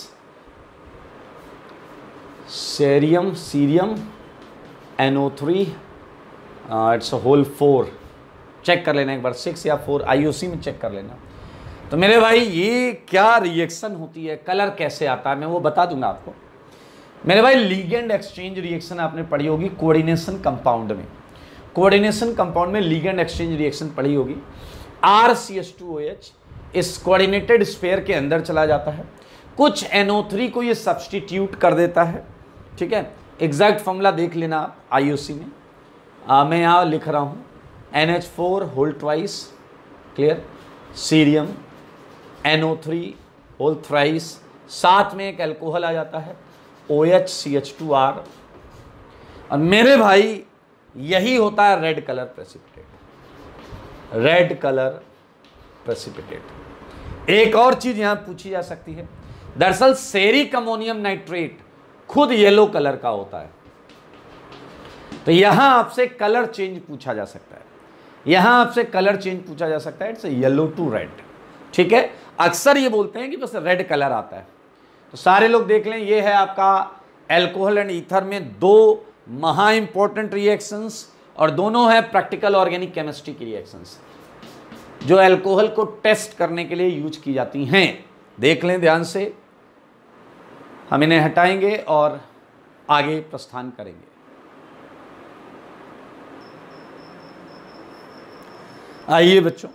cerium cerium N O three it's whole four check कर लेना एक बार सिक्स या फोर आईओसी में चेक कर लेना तो मेरे भाई ये क्या रिएक्शन होती है कलर कैसे आता है मैं वो बता दूंगा आपको मेरे भाई लीगेंड एक्सचेंज रिएक्शन आपने पढ़ी होगी कोऑर्डिनेशन कंपाउंड में कोऑर्डिनेशन कंपाउंड में लीगेंड एक्सचेंज रिएक्शन पढ़ी होगी R C S two O H इस कोऑर्डिनेटेड स्पेयर के अंदर चला जाता है कुछ एनओ थ्री को ये सब्सटीट्यूट कर देता है ठीक है एग्जैक्ट फॉर्मूला देख लेना आप सी में आ, मैं यहाँ लिख रहा हूँ N H four whole twice clear cerium N O three whole thrice साथ में एक एल्कोहल आ जाता है O H C H two R और मेरे भाई यही होता है red colour precipitate red colour precipitate एक और चीज़ यहां पूछी जा सकती है दरअसल सेरिक अमोनियम नाइट्रेट खुद येलो कलर का होता है तो यहां आपसे कलर चेंज पूछा जा सकता है यहां आपसे कलर चेंज पूछा जा सकता है इट्स येलो टू रेड ठीक है अक्सर ये बोलते हैं कि बस रेड कलर आता है तो सारे लोग देख लें ये है आपका एल्कोहल एंड ईथर में दो महा इंपॉर्टेंट रिएक्शंस और दोनों है प्रैक्टिकल ऑर्गेनिक केमिस्ट्री की रिएक्शंस जो एल्कोहल को टेस्ट करने के लिए यूज की जाती हैं देख लें ध्यान से हम इन्हें हटाएंगे और आगे प्रस्थान करेंगे आइए बच्चों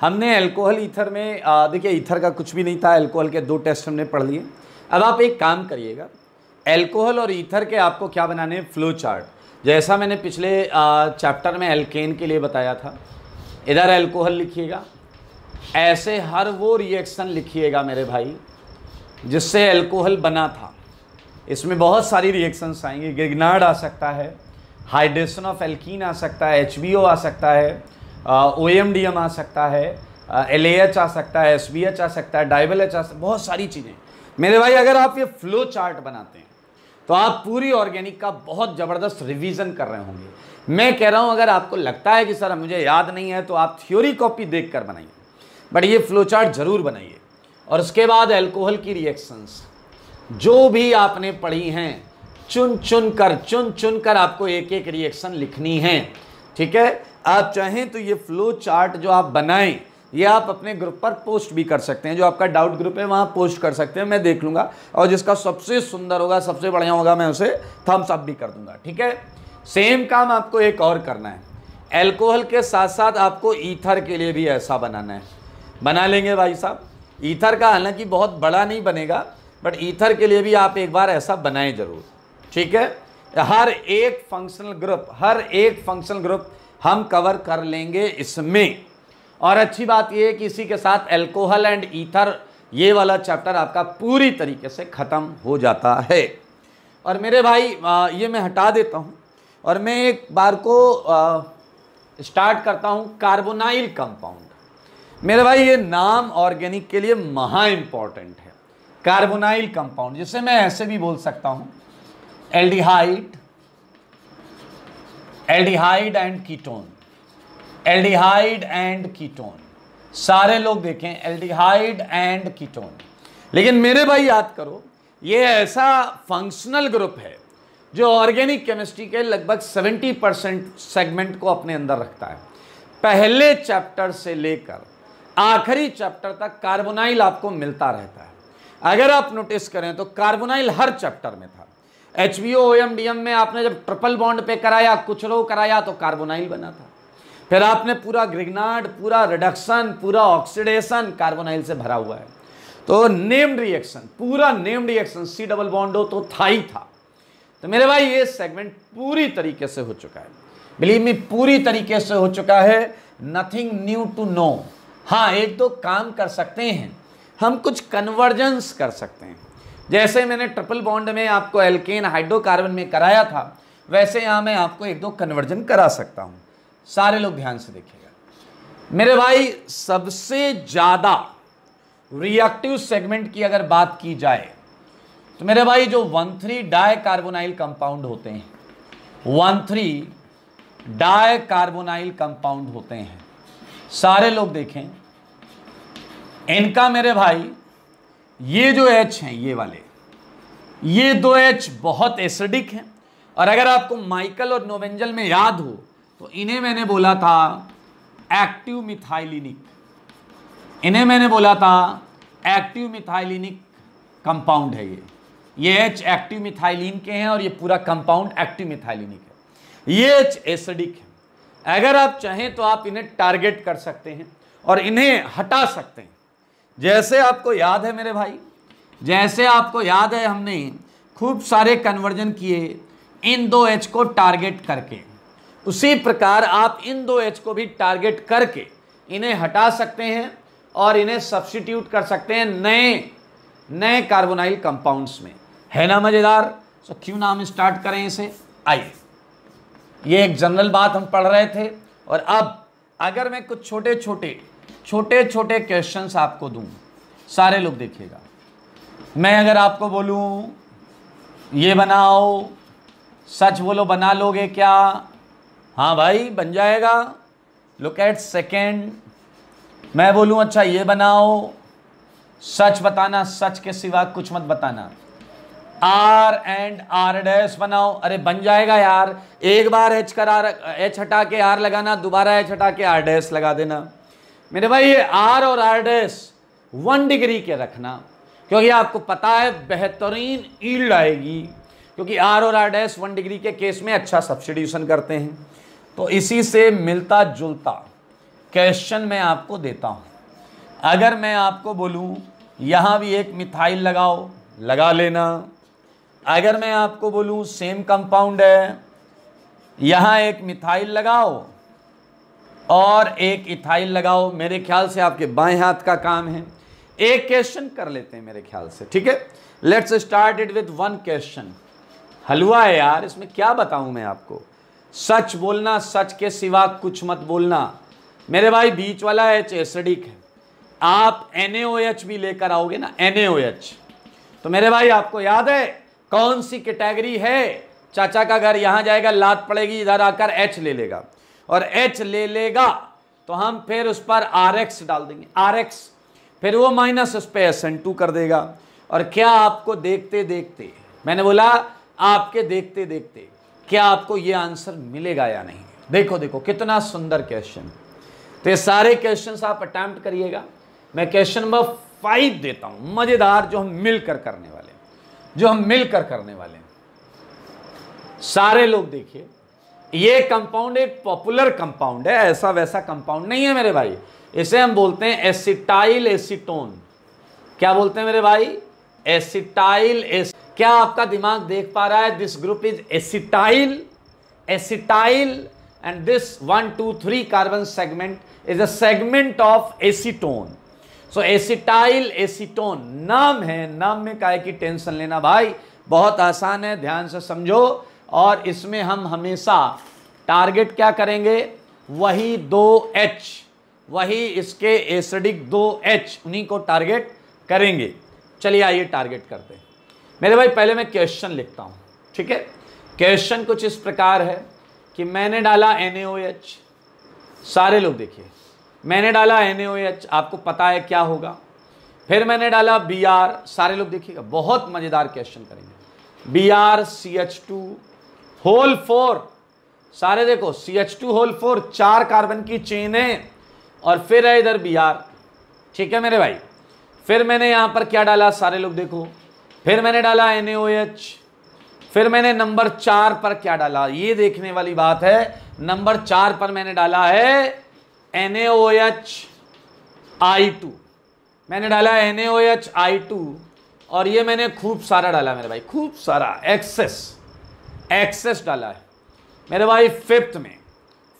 हमने एल्कोहल ईथर में देखिए ईथर का कुछ भी नहीं था एल्कोहल के दो टेस्ट हमने पढ़ लिए अब आप एक काम करिएगा एल्कोहल और ईथर के आपको क्या बनाने हैं फ्लो चार्ट जैसा मैंने पिछले चैप्टर में एल्केन के लिए बताया था इधर एल्कोहल लिखिएगा ऐसे हर वो रिएक्शन लिखिएगा मेरे भाई जिससे एल्कोहल बना था इसमें बहुत सारी रिएक्शंस आएंगे गिगनाड आ सकता है हाइड्रेशन ऑफ एल्कीन आ सकता है एच आ सकता है ओ एम आ सकता है एल आ सकता है एस आ सकता है डाइबल एच आ सकता है बहुत सारी चीज़ें मेरे भाई अगर आप ये फ्लो चार्ट बनाते हैं तो आप पूरी ऑर्गेनिक का बहुत ज़बरदस्त रिविज़न कर रहे होंगे मैं कह रहा हूँ अगर आपको लगता है कि सर मुझे याद नहीं है तो आप थ्योरी कॉपी देख कर बनाइए बट ये फ्लो चार्ट ज़रूर बनाइए और उसके बाद अल्कोहल की रिएक्शंस जो भी आपने पढ़ी हैं चुन चुन कर चुन चुन कर आपको एक एक रिएक्शन लिखनी है ठीक है आप चाहें तो ये फ्लो चार्ट जो आप बनाएं ये आप अपने ग्रुप पर पोस्ट भी कर सकते हैं जो आपका डाउट ग्रुप है वहाँ पोस्ट कर सकते हैं मैं देख लूँगा और जिसका सबसे सुंदर होगा सबसे बढ़िया होगा मैं उसे थम्स अप भी कर दूँगा ठीक है सेम काम आपको एक और करना है एल्कोहल के साथ साथ आपको ईथर के लिए भी ऐसा बनाना है बना लेंगे भाई साहब ईथर का हालांकि बहुत बड़ा नहीं बनेगा बट ईथर के लिए भी आप एक बार ऐसा बनाएं जरूर ठीक है हर एक फंक्शनल ग्रुप हर एक फंक्शनल ग्रुप हम कवर कर लेंगे इसमें और अच्छी बात यह है कि इसी के साथ एल्कोहल एंड ईथर ये वाला चैप्टर आपका पूरी तरीके से ख़त्म हो जाता है और मेरे भाई ये मैं हटा देता हूँ और मैं एक बार को स्टार्ट करता हूँ कार्बोनाइल कंपाउंड मेरे भाई ये नाम ऑर्गेनिक के लिए महा इंपॉर्टेंट है कार्बोनाइल कंपाउंड जिसे मैं ऐसे भी बोल सकता हूं aldehyde aldehyde and ketone aldehyde and ketone सारे लोग देखें एल्डिहाइड एंड कीटोन लेकिन मेरे भाई याद करो ये ऐसा फंक्शनल ग्रुप है जो ऑर्गेनिक केमिस्ट्री के लगभग 70 परसेंट सेगमेंट को अपने अंदर रखता है पहले चैप्टर से लेकर आखिरी चैप्टर तक कार्बोनाइल आपको मिलता रहता है अगर आप नोटिस करें तो कार्बोनाइल हर चैप्टर में था एच बी में आपने जब ट्रिपल बॉन्ड पे कराया कुछ लोग कराया तो कार्बोनाइल बना था फिर आपने पूरा ग्रिगनाड पूरा रिडक्शन पूरा ऑक्सीडेशन कार्बोनाइल से भरा हुआ है तो नेम रिएक्शन पूरा name reaction C double bond हो तो था ही था तो मेरे भाई ये सेगमेंट पूरी तरीके से हो चुका है बिलीव मी पूरी तरीके से हो चुका है नथिंग न्यू टू नो हाँ एक दो काम कर सकते हैं हम कुछ कन्वर्जेंस कर सकते हैं जैसे मैंने ट्रिपल बॉन्ड में आपको एल्केन हाइड्रोकार्बन में कराया था वैसे यहाँ मैं आपको एक दो कन्वर्जन करा सकता हूँ सारे लोग ध्यान से देखिएगा मेरे भाई सबसे ज़्यादा रिएक्टिव सेगमेंट की अगर बात की जाए तो मेरे भाई जो one three di carbonyl compound होते हैं one three di carbonyl compound होते हैं सारे लोग देखें इनका मेरे भाई ये जो एच हैं ये वाले ये दो एच बहुत एसिडिक हैं और अगर आपको माइकल और नोवेंजल में याद हो तो इन्हें मैंने बोला था एक्टिव मिथाइलिनिक इन्हें मैंने बोला था एक्टिव मिथाइलिनिक कंपाउंड है ये ये एच एक्टिव मिथाइलिन के हैं और ये पूरा कंपाउंड एक्टिव मिथाइलिनिक है ये एच एसिडिक है अगर आप चाहें तो आप इन्हें टारगेट कर सकते हैं और इन्हें हटा सकते हैं जैसे आपको याद है मेरे भाई जैसे आपको याद है हमने खूब सारे कन्वर्जन किए इन दो एच को टारगेट करके उसी प्रकार आप इन दो एच को भी टारगेट करके इन्हें हटा सकते हैं और इन्हें सब्सिट्यूट कर सकते हैं नए नए कार्बोनाइल कंपाउंड्स में है ना मज़ेदार सो क्यों ना हम स्टार्ट करें इसे आइए ये एक जनरल बात हम पढ़ रहे थे और अब अगर मैं कुछ छोटे छोटे छोटे छोटे क्वेश्चंस आपको दूँ सारे लोग देखिएगा मैं अगर आपको बोलूँ ये बनाओ सच बोलो बना लोगे क्या हाँ भाई बन जाएगा लुक एट सेकेंड मैं बोलूँ अच्छा ये बनाओ सच बताना सच के सिवा कुछ मत बताना आर एंड आर डैश बनाओ अरे बन जाएगा यार एक बार एच करा एच हटा के आर लगाना दोबारा एच हटा के आर डैश लगा देना मेरे भाई ये आर और आर डैश वन डिग्री के रखना क्योंकि आपको पता है बेहतरीन ईल्ड आएगी क्योंकि आर और आर डैश वन डिग्री के केस में अच्छा सब्सिड्यूशन करते हैं तो इसी से मिलता जुलता क्वेश्चन मैं आपको देता हूँ अगर मैं आपको बोलूँ यहाँ भी एक मिथाइल लगाओ लगा लेना अगर मैं आपको बोलूँ सेम कंपाउंड है यहाँ एक मिथाइल लगाओ और एक इथाइल लगाओ मेरे ख्याल से आपके बाएं हाथ का काम है एक क्वेश्चन कर लेते हैं मेरे ख्याल से ठीक है let's start it with one question हलवा है यार इसमें क्या बताऊं मैं आपको सच बोलना सच के सिवा कुछ मत बोलना मेरे भाई बीच वाला एच एसडिक है आप एन भी लेकर आओगे ना एन तो मेरे भाई आपको याद है कौन सी कैटेगरी है चाचा का घर यहां जाएगा लात पड़ेगी इधर आकर एच ले लेगा और एच ले लेगा तो हम फिर उस पर आर एक्स डाल देंगे आर एक्स फिर वो माइनस उस पर एस एन टू कर देगा और क्या आपको देखते देखते मैंने बोला आपके देखते देखते क्या आपको ये आंसर मिलेगा या नहीं देखो देखो कितना सुंदर क्वेश्चन तो ये सारे क्वेश्चन आप अटैम्प्ट करिएगा मैं क्वेश्चन नंबर फाइव देता हूं मज़ेदार जो हम मिलकर करने वाले जो हम मिलकर करने वाले सारे लोग देखिए ये कंपाउंड एक पॉपुलर कंपाउंड है ऐसा वैसा कंपाउंड नहीं है मेरे भाई इसे हम बोलते हैं एसिटाइल एसीटोन क्या बोलते हैं मेरे भाई एसिटाइल एस क्या आपका दिमाग देख पा रहा है this group is acetyl acetyl and this one two three carbon segment is a segment of acetone so acetyl acetone नाम है नाम में काय की टेंशन लेना भाई बहुत आसान है ध्यान से समझो और इसमें हम हमेशा टारगेट क्या करेंगे वही दो एच वही इसके एसिडिक दो एच उन्हीं को टारगेट करेंगे चलिए आइए टारगेट करते हैं मेरे भाई पहले मैं क्वेश्चन लिखता हूँ ठीक है क्वेश्चन कुछ इस प्रकार है कि मैंने डाला एन सारे लोग देखिए मैंने डाला एन आपको पता है क्या होगा फिर मैंने डाला बी सारे लोग देखिएगा बहुत मज़ेदार क्वेश्चन करेंगे B R C H two whole four सारे देखो C H two whole four चार कार्बन की चेन है और फिर है इधर बिहार ठीक है मेरे भाई फिर मैंने यहाँ पर क्या डाला सारे लोग देखो फिर मैंने डाला एन फिर मैंने नंबर चार पर क्या डाला ये देखने वाली बात है नंबर चार पर मैंने डाला है एन आई टू मैंने डाला एन एच आई टू और ये मैंने खूब सारा डाला मेरे भाई खूब सारा एक्सेस एक्सेस डाला है मेरे भाई फिफ्थ में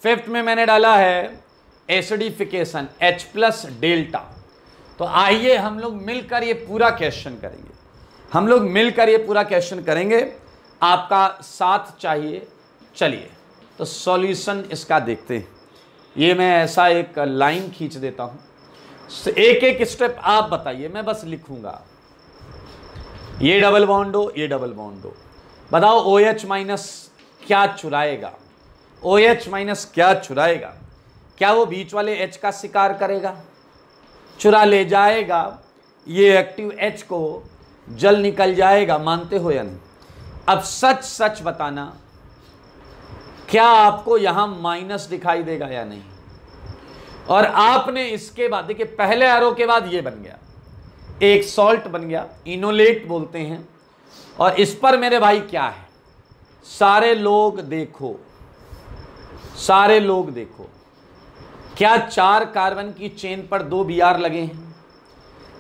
फिफ्थ में मैंने डाला है एसिडिफिकेशन H प्लस डेल्टा तो आइए हम लोग मिलकर ये पूरा क्वेश्चन करेंगे हम लोग मिलकर ये पूरा क्वेश्चन करेंगे आपका साथ चाहिए चलिए तो सॉल्यूशन इसका देखते हैं ये मैं ऐसा एक लाइन खींच देता हूँ तो एक एक स्टेप आप बताइए मैं बस लिखूंगा ये डबल बॉन्डो ये डबल बॉन्डो बताओ ओ एच माइनस क्या चुराएगा ओ एच माइनस क्या चुराएगा क्या वो बीच वाले एच का शिकार करेगा चुरा ले जाएगा ये एक्टिव एच को जल निकल जाएगा मानते हो या नहीं अब सच सच बताना क्या आपको यहां माइनस दिखाई देगा या नहीं और आपने इसके बाद देखिए पहले एरो के बाद ये बन गया एक सॉल्ट बन गया इनोलेट बोलते हैं और इस पर मेरे भाई क्या है सारे लोग देखो सारे लोग देखो क्या चार कार्बन की चेन पर दो बी आर लगे हैं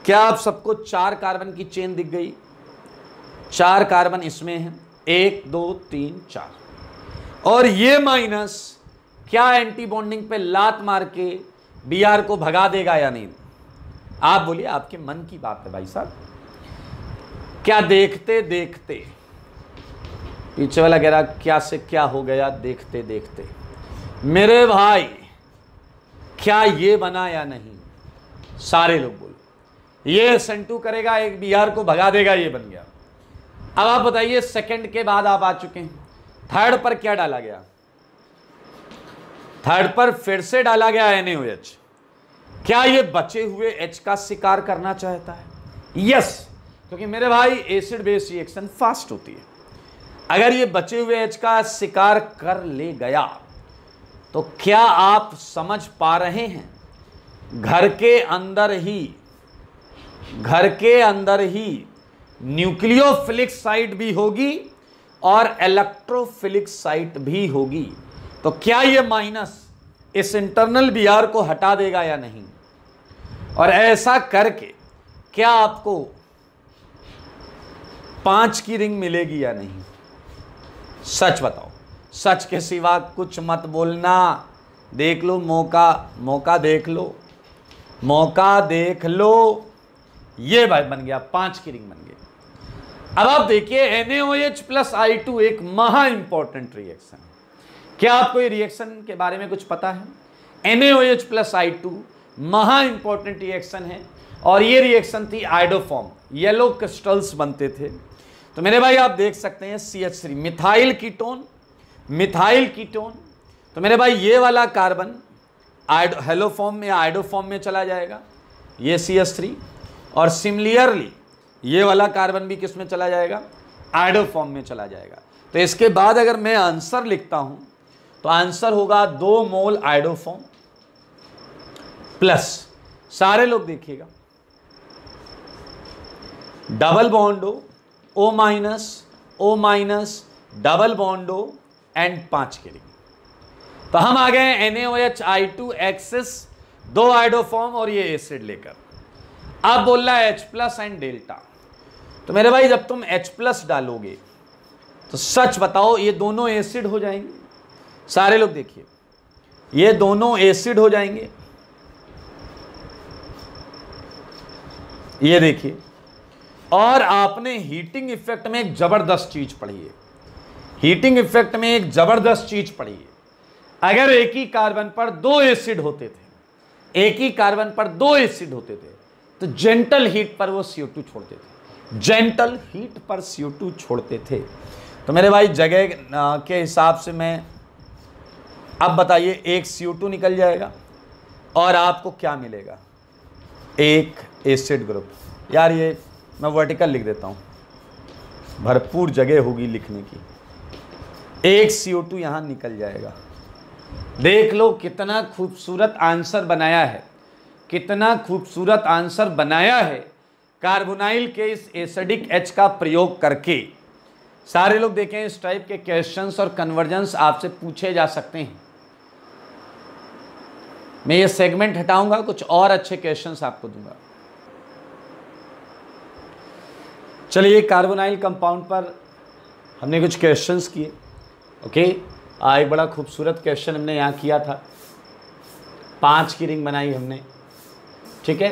क्या आप सबको चार कार्बन की चेन दिख गई चार कार्बन इसमें हैं एक दो तीन चार और ये माइनस क्या एंटी बॉन्डिंग पे लात मार के बी आर को भगा देगा या नहीं आप बोलिए आपके मन की बात है भाई साहब क्या देखते देखते पीछे वाला कह रहा क्या से क्या हो गया देखते देखते मेरे भाई क्या ये बना या नहीं सारे लोग बोलो ये सेंटू करेगा एक बिहार को भगा देगा ये बन गया अब आप बताइए सेकंड के बाद आप आ चुके हैं थर्ड पर क्या डाला गया थर्ड पर फिर से डाला गया एन क्या ये बचे हुए एच का शिकार करना चाहता है यस क्योंकि मेरे भाई एसिड बेस रिएक्शन फास्ट होती है अगर ये बचे हुए एच का शिकार कर ले गया तो क्या आप समझ पा रहे हैं घर के अंदर ही घर के अंदर ही न्यूक्लियोफिलिक साइट भी होगी और इलेक्ट्रोफिलिक साइट भी होगी तो क्या ये माइनस इस इंटरनल बीआर को हटा देगा या नहीं और ऐसा करके क्या आपको पांच की रिंग मिलेगी या नहीं सच बताओ सच के सिवा कुछ मत बोलना देख लो मौका मौका देख लो मौका देख लो ये भाई बन गया पांच की रिंग बन गई अब आप देखिए एन प्लस आई टू एक महा इंपॉर्टेंट रिएक्शन क्या आपको ये रिएक्शन के बारे में कुछ पता है एन प्लस आई टू महा इंपॉर्टेंट रिएक्शन है और ये रिएक्शन थी आइडोफॉर्म येलो क्रिस्टल्स बनते थे तो मेरे भाई आप देख सकते हैं C H three methyl ketone methyl ketone तो मेरे भाई ये वाला कार्बन आइडो हेलो फॉर्म में आइडो फॉर्म में चला जाएगा ये सी एच थ्री और सिमिलियरली ये वाला कार्बन भी किस में चला जाएगा आइडो फॉर्म में चला जाएगा तो इसके बाद अगर मैं आंसर लिखता हूँ तो आंसर होगा दो मोल आइडोफॉर्म प्लस सारे लोग देखिएगा डबल बॉन्ड हो O minus O minus double बॉन्डो एंड पांच के लिए तो हम आ गए N H I two excess दो आइडोफॉर्म और ये एसिड लेकर अब बोल रहा है एच प्लस एंड डेल्टा तो मेरे भाई जब तुम एच प्लस डालोगे तो सच बताओ ये दोनों एसिड हो जाएंगे सारे लोग देखिए ये दोनों एसिड हो जाएंगे ये देखिए और आपने हीटिंग इफेक्ट में एक ज़बरदस्त चीज़ पढ़ी है हीटिंग इफेक्ट में एक ज़बरदस्त चीज़ पढ़ी है अगर एक ही कार्बन पर दो एसिड होते थे एक ही कार्बन पर दो एसिड होते थे तो जेंटल हीट पर वो टू छोड़ते थे जेंटल हीट पर टू छोड़ते थे तो मेरे भाई जगह के हिसाब से मैं अब बताइए एक टू निकल जाएगा और आपको क्या मिलेगा एक एसिड ग्रुप यार ये मैं वर्टिकल लिख देता हूँ भरपूर जगह होगी लिखने की एक सी ओ टू यहाँ निकल जाएगा देख लो कितना खूबसूरत आंसर बनाया है कितना खूबसूरत आंसर बनाया है कार्बोनाइल के इस एसिडिक एच का प्रयोग करके सारे लोग देखें इस टाइप के क्वेश्चंस और कन्वर्जेंस आपसे पूछे जा सकते हैं मैं ये सेगमेंट हटाऊंगा कुछ और अच्छे क्वेश्चंस आपको दूंगा चलिए कार्बोनाइल कंपाउंड पर हमने कुछ क्वेश्चंस किए ओके आ, एक बड़ा खूबसूरत क्वेश्चन हमने यहाँ किया था पाँच की रिंग बनाई हमने ठीक है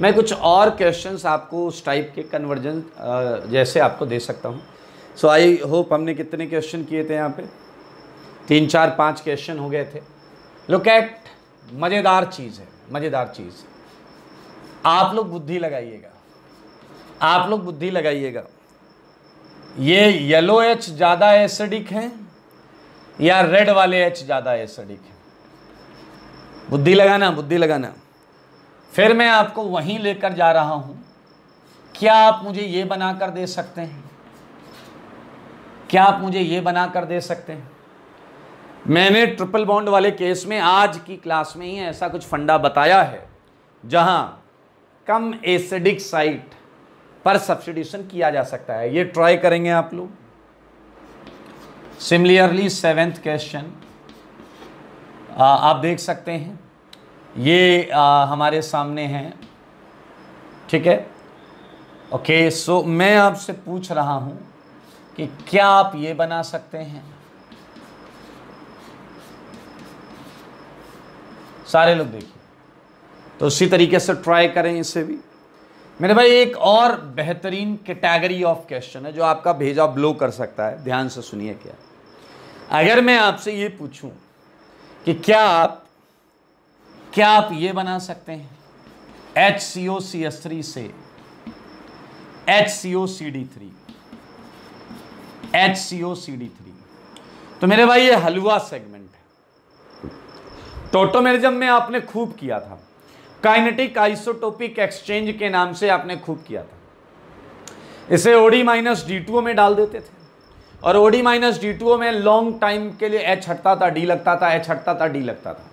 मैं कुछ और क्वेश्चंस आपको उस टाइप के कन्वर्जन जैसे आपको दे सकता हूँ सो आई होप हमने कितने क्वेश्चन किए थे यहाँ पे तीन चार पाँच क्वेश्चन हो गए थे लुक एट मज़ेदार चीज़ है मज़ेदार चीज़ आप लोग बुद्धि लगाइएगा आप लोग बुद्धि लगाइएगा ये येलो एच ज़्यादा एसिडिक हैं या रेड वाले एच ज़्यादा एसिडिक हैं बुद्धि लगाना बुद्धि लगाना फिर मैं आपको वहीं लेकर जा रहा हूँ क्या आप मुझे ये बना कर दे सकते हैं क्या आप मुझे ये बना कर दे सकते हैं मैंने ट्रिपल बॉन्ड वाले केस में आज की क्लास में ही ऐसा कुछ फंडा बताया है जहाँ कम एसिडिक साइट पर सब्सटीट्यूशन किया जा सकता है ये ट्राई करेंगे आप लोग सिमिलियरली सेवेंथ क्वेश्चन आप देख सकते हैं ये आ, हमारे सामने हैं ठीक है ओके सो मैं आपसे पूछ रहा हूं कि क्या आप ये बना सकते हैं सारे लोग देखिए तो उसी तरीके से ट्राई करें इसे भी मेरे भाई एक और बेहतरीन कैटेगरी ऑफ क्वेश्चन है जो आपका भेजा ब्लो कर सकता है ध्यान से सुनिए क्या अगर मैं आपसे ये पूछूं कि क्या आप क्या आप ये बना सकते हैं H C O C S three से H C O C D three H C O C D three तो मेरे भाई ये हलवा सेगमेंट है टोटोमेरिज्म में आपने खूब किया था काइनेटिक आइसोटोपिक एक्सचेंज के नाम से आपने खूब किया था इसे ओडी माइनस डी में डाल देते थे और ओडी माइनस डी में लॉन्ग टाइम के लिए एच हटता था डी लगता था एच हटता था डी लगता था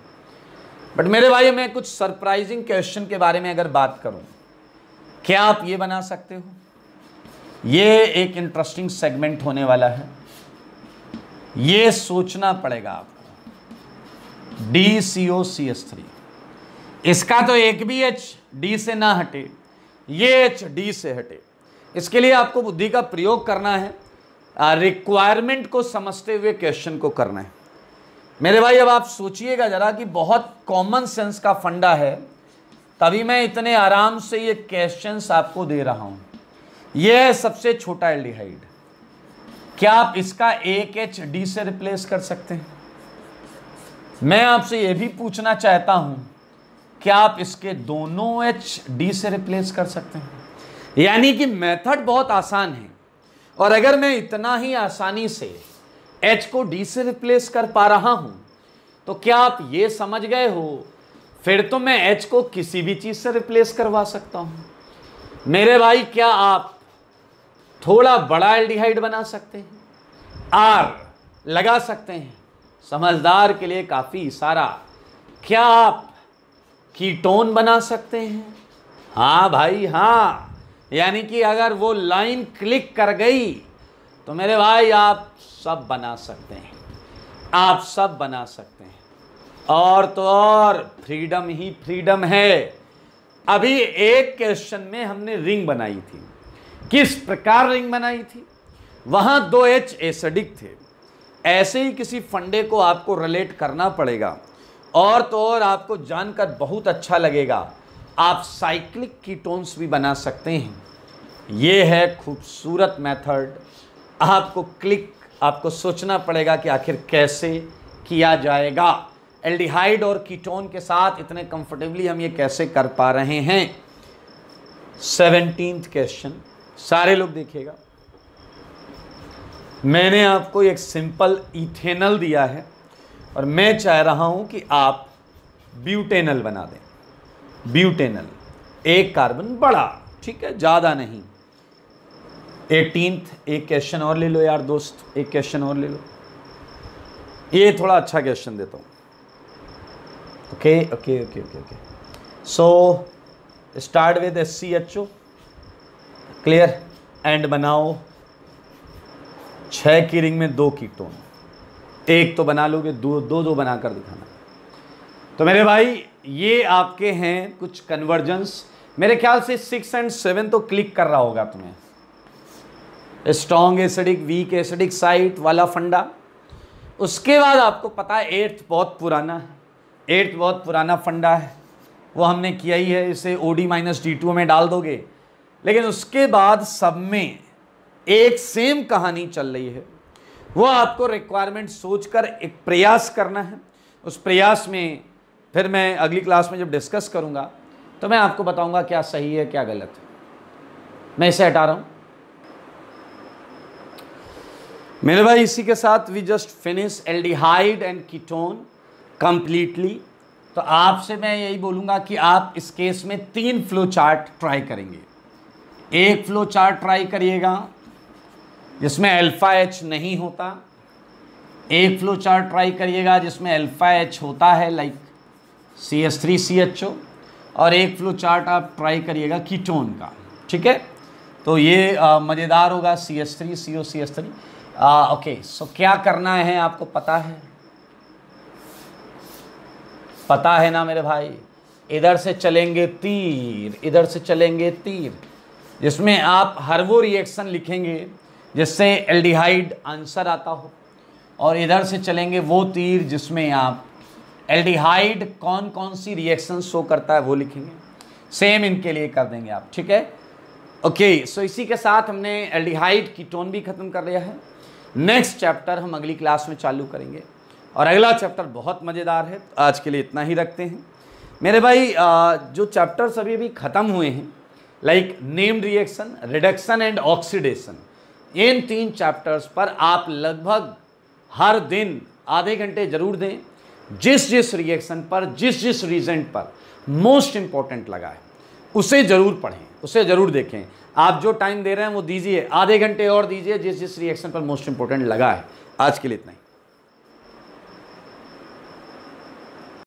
बट मेरे भाई मैं कुछ सरप्राइजिंग क्वेश्चन के बारे में अगर बात करूं क्या आप ये बना सकते हो ये एक इंटरेस्टिंग सेगमेंट होने वाला है ये सोचना पड़ेगा आपको D C O C S three इसका तो एक भी एच डी से ना हटे ये एच डी से हटे इसके लिए आपको बुद्धि का प्रयोग करना है रिक्वायरमेंट को समझते हुए क्वेश्चन को करना है मेरे भाई अब आप सोचिएगा ज़रा कि बहुत कॉमन सेंस का फंडा है तभी मैं इतने आराम से ये क्वेश्चन आपको दे रहा हूँ यह है सबसे छोटा एल्डिहाइड क्या आप इसका एक एच डी से रिप्लेस कर सकते हैं मैं आपसे यह भी पूछना चाहता हूँ क्या आप इसके दोनों एच डी से रिप्लेस कर सकते हैं यानी कि मेथड बहुत आसान है और अगर मैं इतना ही आसानी से एच को डी से रिप्लेस कर पा रहा हूं तो क्या आप ये समझ गए हो फिर तो मैं एच को किसी भी चीज़ से रिप्लेस करवा सकता हूं मेरे भाई क्या आप थोड़ा बड़ा एल्डिहाइड बना सकते हैं आर लगा सकते हैं समझदार के लिए काफ़ी इशारा क्या आप कीटोन बना सकते हैं हाँ भाई हाँ यानी कि अगर वो लाइन क्लिक कर गई तो मेरे भाई आप सब बना सकते हैं आप सब बना सकते हैं और तो और फ्रीडम ही फ्रीडम है अभी एक क्वेश्चन में हमने रिंग बनाई थी किस प्रकार रिंग बनाई थी वहाँ दो एच एसडिक थे ऐसे ही किसी फंडे को आपको रिलेट करना पड़ेगा और तो और आपको जानकर बहुत अच्छा लगेगा आप साइक्लिक कीटोन्स भी बना सकते हैं ये है खूबसूरत मेथड आपको क्लिक आपको सोचना पड़ेगा कि आखिर कैसे किया जाएगा एल्डिहाइड और कीटोन के साथ इतने कंफर्टेबली हम ये कैसे कर पा रहे हैं सेवनटीन क्वेश्चन सारे लोग देखिएगा मैंने आपको एक सिंपल इथेनल दिया है और मैं चाह रहा हूं कि आप ब्यूटेनल बना दें ब्यूटेनल एक कार्बन बड़ा ठीक है ज़्यादा नहीं एटीनथ एक क्वेश्चन और ले लो यार दोस्त एक क्वेश्चन और ले लो ये थोड़ा अच्छा क्वेश्चन देता हूँ okay okay okay okay okay so start with S C H O clear and बनाओ छह की रिंग में दो कीटोन एक तो बना लोगे दो दो दो बना कर दिखाना तो मेरे भाई ये आपके हैं कुछ कन्वर्जेंस मेरे ख्याल से सिक्स एंड सेवन तो क्लिक कर रहा होगा तुम्हें strong acidic weak acidic site वाला फंडा उसके बाद आपको पता है एट्थ बहुत पुराना है एट्थ बहुत पुराना फंडा है वो हमने किया ही है इसे O D minus D two में डाल दोगे लेकिन उसके बाद सब में एक सेम कहानी चल रही है वो आपको रिक्वायरमेंट सोचकर एक प्रयास करना है उस प्रयास में फिर मैं अगली क्लास में जब डिस्कस करूँगा तो मैं आपको बताऊँगा क्या सही है क्या गलत है मैं इसे हटा रहा हूँ मेरे भाई इसी के साथ we just finish aldehyde and ketone completely तो आपसे मैं यही बोलूँगा कि आप इस केस में तीन फ्लो चार्ट ट्राई करेंगे एक फ्लो चार्ट ट्राई करिएगा जिसमें अल्फ़ा एच नहीं होता एक फ्लो चार्ट ट्राई करिएगा जिसमें अल्फ़ा एच होता है like C S three C H O और एक फ्लो चार्ट आप ट्राई करिएगा कीटोन का ठीक है तो ये मज़ेदार होगा C S three C O C S three okay so क्या करना है आपको पता है पता है ना मेरे भाई इधर से चलेंगे तीर इधर से चलेंगे तीर जिसमें आप हर वो रिएक्शन लिखेंगे जिससे एल्डिहाइड आंसर आता हो और इधर से चलेंगे वो तीर जिसमें आप एल्डिहाइड कौन कौन सी रिएक्शन शो करता है वो लिखेंगे सेम इनके लिए कर देंगे आप ठीक है ओके सो इसी के साथ हमने एल्डिहाइड टोन भी ख़त्म कर लिया है नेक्स्ट चैप्टर हम अगली क्लास में चालू करेंगे और अगला चैप्टर बहुत मज़ेदार है तो आज के लिए इतना ही रखते हैं मेरे भाई जो चैप्टर्स अभी अभी ख़त्म हुए हैं like named reaction reduction and oxidation इन तीन चैप्टर्स पर आप लगभग हर दिन आधे घंटे जरूर दें जिस जिस रिएक्शन पर जिस जिस रीजन पर मोस्ट इंपॉर्टेंट लगा है उसे ज़रूर पढ़ें उसे ज़रूर देखें आप जो टाइम दे रहे हैं वो दीजिए आधे घंटे और दीजिए जिस जिस रिएक्शन पर मोस्ट इम्पोर्टेंट लगा है आज के लिए इतना ही